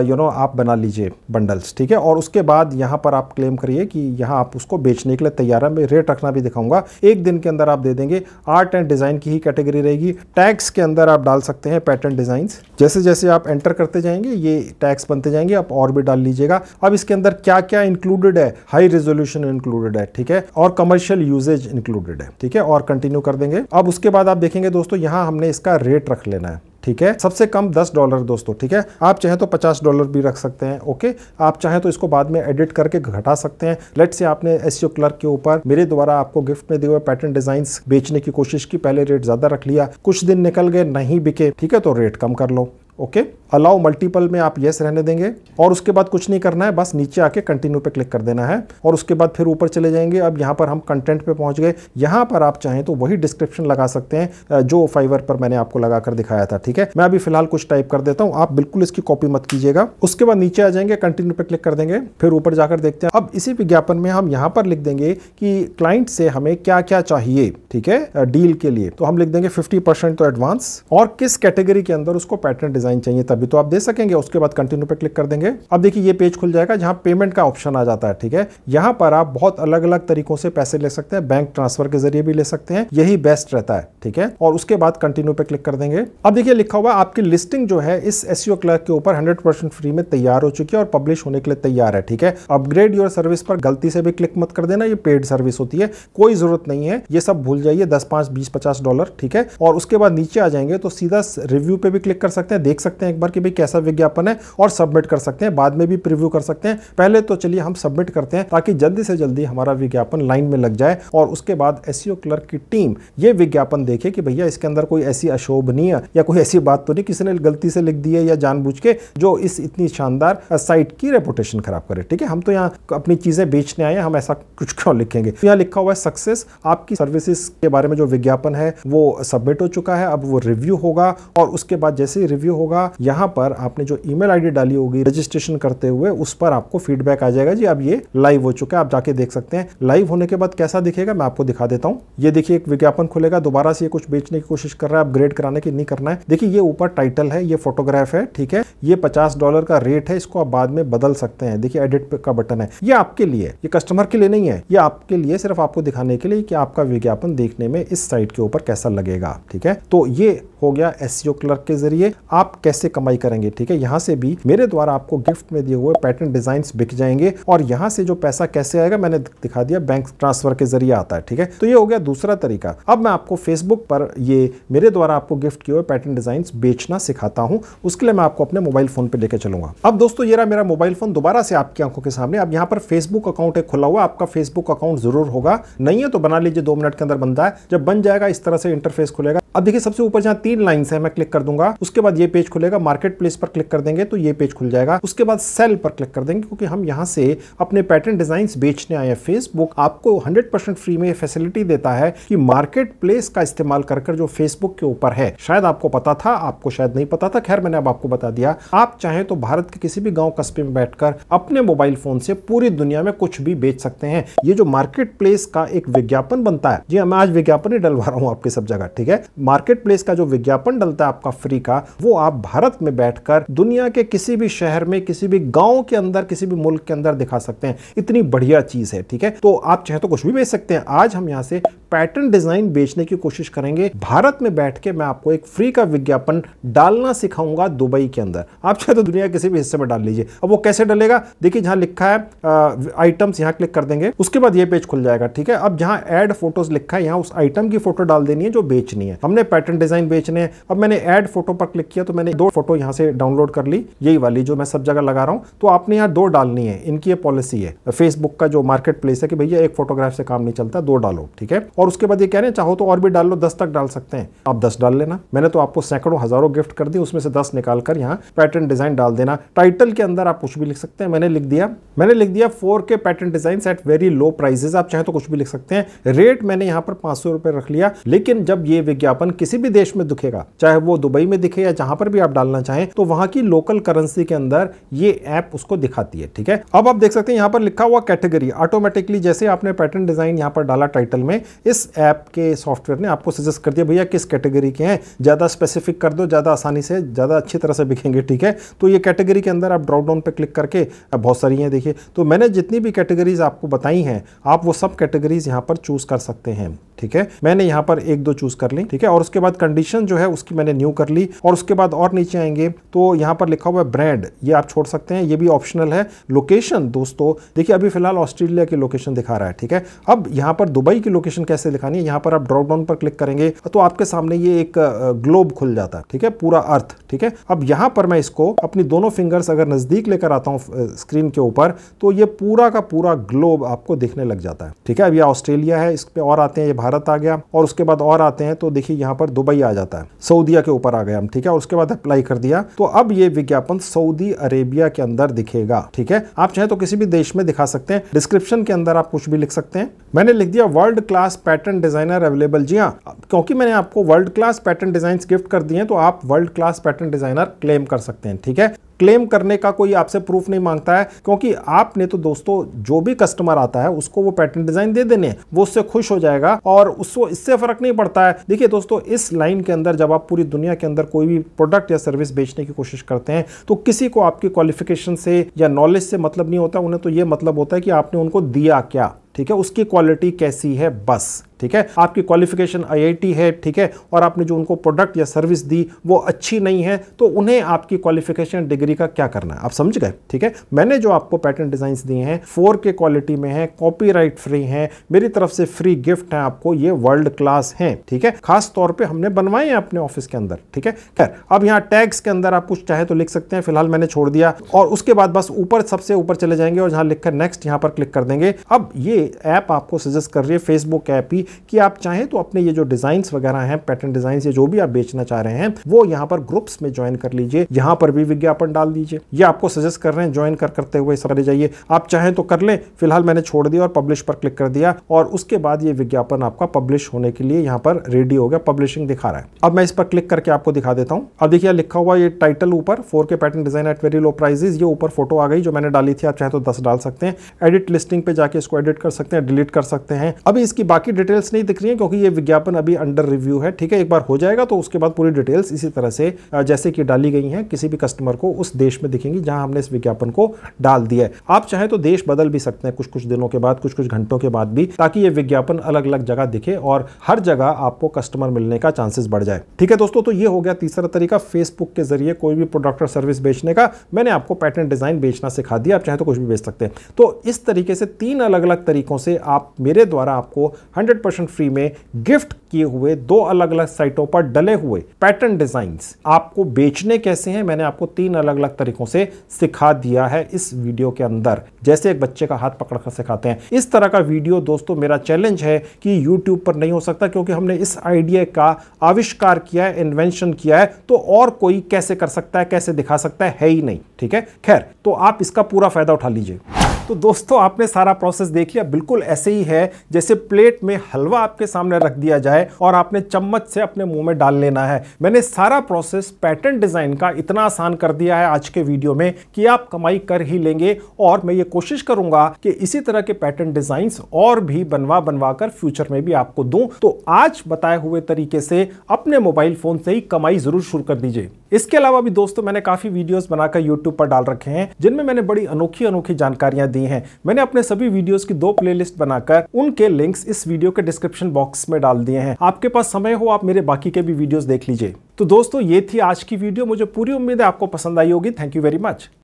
यू नो आप बना लीजिए बंडल्स ठीक है और उसके बाद यहाँ पर आप क्लेम करिए कि यहाँ आप उसको बेचने के लिए तैयार है मैं रेट रखना भी दिखाऊंगा एक दिन के अंदर आप दे देंगे आर्ट एंड डिज़ाइन की ही कैटेगरी रहेगी टैक्स के अंदर आप डाल सकते हैं पैटर्न डिज़ाइंस जैसे जैसे आप एंटर करते जाएंगे ये टैक्स बनते जाएंगे आप और भी डाल लीजिएगा अब इसके अंदर क्या क्या इंक्लूडेड है हाई रेजोल्यूशन इंक्लूडेड है ठीक है और कमर्शियल यूजेज इंक्लूडेड है ठीक है और कंटिन्यू कर देंगे अब उसके बाद आप देखेंगे दोस्तों यहाँ हमने इसका रेट रख लेना है ठीक है सबसे कम दस डॉलर दोस्तों ठीक है आप चाहें तो पचास डॉलर भी रख सकते हैं ओके आप चाहें तो इसको बाद में एडिट करके घटा सकते हैं लेट से आपने एस क्लर्क e के ऊपर मेरे द्वारा आपको गिफ्ट में दिए हुए पैटर्न डिजाइन बेचने की कोशिश की पहले रेट ज्यादा रख लिया कुछ दिन निकल गए नहीं बिके ठीक है तो रेट कम कर लो ओके अलाउ मल्टीपल में आप येस रहने देंगे और उसके बाद कुछ नहीं करना है बस नीचे आके कंटिन्यू पे क्लिक कर देना है और उसके बाद फिर ऊपर चले जाएंगे अब यहाँ पर हम कंटेंट पे पहुँच गए यहाँ पर आप चाहें तो वही डिस्क्रिप्शन लगा सकते हैं जो फाइवर पर मैंने आपको लगा कर दिखाया था ठीक है मैं अभी फिलहाल कुछ टाइप कर देता हूँ आप बिल्कुल इसकी कॉपी मत कीजिएगा उसके बाद नीचे आ जाएंगे कंटिन्यू पे क्लिक कर देंगे फिर ऊपर जाकर देखते हैं अब इसी विज्ञापन में हम यहाँ पर लिख देंगे कि क्लाइंट से हमें क्या क्या चाहिए ठीक है डील के लिए तो हम लिख देंगे फिफ्टी तो एडवांस और किस कैटेगरी के अंदर उसको पैटर्न डिजाइन चाहिए तब अभी तो आप दे सकेंगे उसके बाद कंटिन्यू पे क्लिक कर देंगे अब देखिए ये पेज खुल जाएगा जहां पेमेंट का ऑप्शन आ जाता है ठीक है यहां पर आप बहुत अलग अलग तरीकों से पैसे ले सकते हैं बैंक ट्रांसफर के जरिए भी ले सकते हैं यही बेस्ट रहता है ठीक है और उसके बाद कंटिन्यू पे क्लिक कर देंगे अब देखिए लिखा हुआ आपकी लिस्टिंग जो है इस एस क्लर्क e के ऊपर हंड्रेड फ्री में तैयार हो चुकी है और पब्लिश होने के लिए तैयार है ठीक है अपग्रेड योर सर्विस पर गलती से भी क्लिक मत कर देना ये पेड सर्विस होती है कोई जरूरत नहीं है ये सब भूल जाइए दस पांच बीस पचास डॉलर ठीक है और उसके बाद नीचे आ जाएंगे तो सीधा रिव्यू पे भी क्लिक कर सकते हैं देख सकते हैं एक बार पर कि भाई कैसा विज्ञापन है और सबमिट कर सकते हैं बाद में भी प्रिव्यू कर सकते हैं पहले तो चलिए हम सबमिट करते हैं ताकि जल्दी से जल्दी हमारा विज्ञापन लाइन में लग जाए और उसके बाद एस क्लर्क e की टीम ये विज्ञापन देखे कि भैया इसके अंदर कोई ऐसी अशोभनीय या कोई ऐसी बात तो नहीं किसी ने गलती से लिख दी है या जानबूझ के जो इस इतनी शानदार साइट की रेपुटेशन खराब करे ठीक है हम तो यहाँ अपनी चीजें बेचने आए हैं हम ऐसा कुछ क्यों लिखेंगे तो यहाँ लिखा हुआ है सक्सेस आपकी सर्विसेज के बारे में जो विज्ञापन है वो सबमिट हो चुका है अब वो रिव्यू होगा और उसके बाद जैसे ही रिव्यू होगा यहाँ यहाँ पर आपने जो ईमेल आईडी डाली होगी रजिस्ट्रेशन करते हुए उस पर आपको फीडबैक आ जाएगा जी अब ये लाइव हो चुका है आप जाके देख सकते हैं लाइव होने के बाद कैसा दिखेगा मैं आपको दिखा देता हूँ ये देखिए एक विज्ञापन खुलेगा दोबारा से ये कुछ बेचने की कोशिश कर रहा है आप ग्रेड कराने की नहीं करना है देखिए ये ऊपर टाइटल है ये फोटोग्राफ है ठीक है ये पचास डॉलर का रेट है इसको आप बाद में बदल सकते हैं देखिए एडिट का बटन है ये आपके लिए ये कस्टमर के लिए नहीं है ये आपके लिए सिर्फ आपको दिखाने के लिए कि आपका विज्ञापन देखने में इस साइट के ऊपर कैसा लगेगा ठीक है तो ये हो गया एस क्लर्क के जरिए आप कैसे कमा कमाई करेंगे ठीक है यहाँ से भी मेरे द्वारा आपको गिफ्ट में दिए हुए पैटर्न डिजाइन बिक जाएंगे और यहाँ से जो पैसा कैसे आएगा मैंने दिखा दिया बैंक ट्रांसफर के जरिए आता है ठीक है तो ये हो गया दूसरा तरीका अब मैं आपको फेसबुक पर ये मेरे द्वारा आपको गिफ्ट किए हुए पैटर्न डिजाइन बेचना सिखाता हूँ उसके लिए मैं आपको अपने मोबाइल फोन पर लेकर चलूंगा अब दोस्तों ये रहा मेरा मोबाइल फोन दोबारा से आपकी आंखों के सामने अब यहाँ पर फेसबुक अकाउंट एक खुला हुआ आपका फेसबुक अकाउंट जरूर होगा नहीं है तो बना लीजिए दो मिनट के अंदर बनता है जब बन जाएगा इस तरह से इंटरफेस खुलेगा अब देखिए सबसे ऊपर जहाँ तीन लाइन है मैं क्लिक कर दूंगा उसके बाद ये पेज खुलेगा मार्केट प्लेस पर क्लिक कर देंगे तो ये पेज खुल जाएगा उसके बाद सेल पर क्लिक कर देंगे क्योंकि हम यहाँ से अपने पैटर्न डिजाइन बेचने आए हैं फेसबुक आपको हंड्रेड फ्री में फैसिलिटी देता है कि मार्केट प्लेस का इस्तेमाल कर जो फेसबुक के ऊपर है शायद आपको पता था आपको शायद नहीं पता था खैर मैंने अब आपको बता दिया आप चाहें तो भारत के किसी भी गाँव कस्बे में बैठकर अपने मोबाइल फोन से पूरी दुनिया में कुछ भी बेच सकते हैं ये जो मार्केट प्लेस का एक विज्ञापन बनता है जी हाँ, मैं आज विज्ञापन ही डलवा रहा हूँ आपकी सब जगह ठीक है मार्केट प्लेस का जो विज्ञापन डलता है आपका फ्री का वो आप भारत में में बैठकर दुनिया के किसी भी शहर में किसी भी गांव के अंदर किसी भी मुल्क के अंदर दिखा सकते हैं इतनी बढ़िया चीज़ है ठीक है तो आप चाहे तो कुछ भी बेच सकते हैं आज हम यहाँ से पैटर्न डिजाइन बेचने की कोशिश करेंगे भारत में बैठ के मैं आपको एक फ्री का विज्ञापन डालना सिखाऊंगा दुबई के अंदर आप चाहे तो दुनिया किसी भी हिस्से में डाल लीजिए अब वो कैसे डलेगा देखिए जहां लिखा है आइटम्स यहाँ क्लिक कर देंगे उसके बाद ये पेज खुल जाएगा ठीक है अब जहां एड फोटोज लिखा है यहाँ उस आइटम की फोटो डाल देनी है जो बेचनी है हमने पैटर्न डिजाइन बेचने हैं अब मैंने एड फोटो पर क्लिक किया तो मैंने दो फोटो फोटो तो यहाँ से डाउनलोड कर ली यही वाली जो मैं सब जगह लगा रहा हूँ तो आपने यहाँ दो डालनी है इनकी ये पॉलिसी है फेसबुक का जो मार्केट प्लेस है कि भैया एक फोटोग्राफ से काम नहीं चलता दो डालो ठीक है और उसके बाद ये कह रहे हैं चाहो तो और भी डाल लो दस तक डाल सकते हैं आप दस डाल लेना मैंने तो आपको सैकड़ों हजारों गिफ्ट कर दी उसमें से दस निकाल कर यहाँ पैटर्न डिजाइन डाल देना टाइटल के अंदर आप कुछ भी लिख सकते हैं मैंने लिख दिया मैंने लिख दिया four K pattern design at very low prices आप चाहे तो कुछ भी लिख सकते हैं रेट मैंने यहाँ पर पांच सौ रख लिया लेकिन जब ये विज्ञापन किसी भी देश में दिखेगा चाहे वो दुबई में दिखे या जहां पर भी आप डालना करना चाहें तो वहां की लोकल करेंसी के अंदर ये ऐप उसको दिखाती है ठीक है अब आप देख सकते हैं यहां पर लिखा हुआ कैटेगरी ऑटोमेटिकली जैसे आपने पैटर्न डिजाइन यहां पर डाला टाइटल में इस ऐप के सॉफ्टवेयर ने आपको सजेस्ट कर दिया भैया किस कैटेगरी के हैं ज़्यादा स्पेसिफिक कर दो ज़्यादा आसानी से ज़्यादा अच्छी तरह से बिखेंगे ठीक है तो ये कैटेगरी के अंदर आप ड्रॉप डाउन पर क्लिक करके बहुत सारी हैं देखिए तो मैंने जितनी भी कैटेगरीज आपको बताई हैं आप वो सब कैटेगरीज यहां पर चूज़ कर सकते हैं ठीक है मैंने यहां पर एक दो चूज़ कर ली ठीक है और उसके बाद कंडीशन जो है उसकी मैंने न्यू कर ली और उसके बाद और नीचे जाएंगे तो यहाँ पर लिखा हुआ है ब्रांड ये आप छोड़ सकते हैं ये भी ऑप्शनल है लोकेशन दोस्तों देखिए अभी फिलहाल ऑस्ट्रेलिया की लोकेशन दिखा रहा है ठीक है अब यहाँ पर दुबई की लोकेशन कैसे दिखानी है यहाँ पर आप ड्रॉपडाउन पर क्लिक करेंगे तो आपके सामने ये एक ग्लोब खुल जाता है ठीक है पूरा अर्थ ठीक है अब यहाँ पर मैं इसको अपनी दोनों फिंगर्स अगर नज़दीक लेकर आता हूँ स्क्रीन के ऊपर तो ये पूरा का पूरा ग्लोब आपको दिखने लग जाता है ठीक है अब ये ऑस्ट्रेलिया है इस पर और आते हैं ये भारत आ गया और उसके बाद और आते हैं तो देखिए यहाँ पर दुबई आ जाता है सऊदिया के ऊपर आ गया हम ठीक है उसके बाद अप्लाई कर कर दिया तो अब ये विज्ञापन सऊदी अरेबिया के अंदर दिखेगा ठीक है आप चाहे तो किसी भी देश में दिखा सकते हैं डिस्क्रिप्शन के अंदर आप कुछ भी लिख सकते हैं मैंने लिख दिया world class pattern designer available जी हाँ क्योंकि मैंने आपको world class pattern design gift कर दिए तो आप world class pattern designer claim कर सकते हैं ठीक है क्लेम करने का कोई आपसे प्रूफ नहीं मांगता है क्योंकि आपने तो दोस्तों जो भी कस्टमर आता है उसको वो पैटर्न डिजाइन दे देने वो उससे खुश हो जाएगा और उसको इससे फर्क नहीं पड़ता है देखिए दोस्तों इस लाइन के अंदर जब आप पूरी दुनिया के अंदर कोई भी प्रोडक्ट या सर्विस बेचने की कोशिश करते हैं तो किसी को आपकी क्वालिफिकेशन से या नॉलेज से मतलब नहीं होता उन्हें तो ये मतलब होता है कि आपने उनको दिया क्या ठीक है उसकी क्वालिटी कैसी है बस ठीक है आपकी क्वालिफिकेशन आईआईटी है ठीक है और आपने जो उनको प्रोडक्ट या सर्विस दी वो अच्छी नहीं है तो उन्हें आपकी क्वालिफिकेशन डिग्री का क्या करना है आप समझ गए ठीक है मैंने जो आपको पैटर्न डिजाइन दिए हैं फोर के क्वालिटी में है कॉपीराइट फ्री है मेरी तरफ से फ्री गिफ्ट है आपको ये वर्ल्ड क्लास है ठीक है खास तौर पर हमने बनवाए हैं अपने ऑफिस के अंदर ठीक है खैर अब यहाँ टैग्स के अंदर आप कुछ चाहे तो लिख सकते हैं फिलहाल मैंने छोड़ दिया और उसके बाद बस ऊपर सबसे ऊपर चले जाएंगे और जहां लिखकर नेक्स्ट यहां पर क्लिक कर देंगे अब ये ऐप आपको सजेस्ट कर रही है फेसबुक ऐप ही कि आप चाहें तो अपने ये जो डिज़ाइंस वगैरह हैं पैटर्न डिज़ाइंस या जो भी आप बेचना चाह रहे हैं वो यहाँ पर ग्रुप्स में ज्वाइन कर लीजिए यहाँ पर भी विज्ञापन डाल दीजिए ये आपको सजेस्ट कर रहे हैं ज्वाइन कर करते हुए समझ जाइए आप चाहें तो कर लें फिलहाल मैंने छोड़ दिया और पब्लिश पर क्लिक कर दिया और उसके बाद ये विज्ञापन आपका पब्लिश होने के लिए यहाँ पर रेडी हो गया पब्लिशिंग दिखा रहा है अब मैं इस पर क्लिक करके आपको दिखा देता हूँ अब देखिए लिखा हुआ ये टाइटल ऊपर four K pattern design at very low prices ये ऊपर फोटो आ गई जो मैंने डाली थी आप चाहे तो दस डाल सकते हैं एडिट लिस्टिंग पे जाके इसको एडिट कर सकते हैं डिलीट कर सकते हैं अभी इसकी बाकी डिटेल्स नहीं दिख रही है क्योंकि ये विज्ञापन अभी अंडर रिव्यू है ठीक है एक बार हो जाएगा तो उसके बाद पूरी डिटेल्स इसी तरह से जैसे कि डाली गई हैं किसी भी कस्टमर को उस देश में दिखेंगी जहां हमने इस विज्ञापन को डाल दिया है आप चाहें तो देश बदल भी सकते हैं कुछ कुछ दिनों के बाद कुछ कुछ घंटों के बाद भी ताकि ये विज्ञापन अलग अलग जगह दिखे और हर जगह आपको कस्टमर मिलने का चांसेस बढ़ जाए ठीक है दोस्तों तो ये हो गया तीसरा तरीका फेसबुक के जरिए कोई भी प्रोडक्ट और सर्विस बेचने का मैंने आपको पैटर्न डिजाइन बेचना सिखा दिया आप चाहे तो कुछ भी बेच सकते हैं तो इस तरीके से तीन अलग अलग तरीके तरीक़ों से आप मेरे द्वारा आपको 100% परसेंट फ्री में गिफ्ट किए हुए दो अलग अलग साइटों पर डले हुए पैटर्न डिजाइन आपको बेचने कैसे हैं मैंने आपको तीन अलग अलग तरीक़ों से सिखा दिया है इस वीडियो के अंदर जैसे एक बच्चे का हाथ पकड़कर सिखाते हैं इस तरह का वीडियो दोस्तों मेरा चैलेंज है कि यूट्यूब पर नहीं हो सकता क्योंकि हमने इस आइडिया का आविष्कार किया है इन्वेंशन किया है तो और कोई कैसे कर सकता है कैसे दिखा सकता है, है ही नहीं ठीक है खैर तो आप इसका पूरा फायदा उठा लीजिए तो दोस्तों आपने सारा प्रोसेस देख लिया बिल्कुल ऐसे ही है जैसे प्लेट में हलवा आपके सामने रख दिया जाए और आपने चम्मच से अपने मुंह में डाल लेना है मैंने सारा प्रोसेस पैटर्न डिजाइन का इतना आसान कर दिया है आज के वीडियो में कि आप कमाई कर ही लेंगे और मैं ये कोशिश करूंगा कि इसी तरह के पैटर्न डिजाइन और भी बनवा बनवा कर फ्यूचर में भी आपको दूं तो आज बताए हुए तरीके से अपने मोबाइल फोन से ही कमाई जरूर शुरू कर दीजिए इसके अलावा भी दोस्तों मैंने काफी वीडियोस बनाकर यूट्यूब पर डाल रखे हैं जिनमें मैंने बड़ी अनोखी अनोखी जानकारियां दी हैं मैंने अपने सभी वीडियोस की दो प्लेलिस्ट बनाकर उनके लिंक्स इस वीडियो के डिस्क्रिप्शन बॉक्स में डाल दिए हैं आपके पास समय हो आप मेरे बाकी के भी वीडियो देख लीजिए तो दोस्तों ये थी आज की वीडियो मुझे पूरी उम्मीद है आपको पसंद आई होगी थैंक यू वेरी मच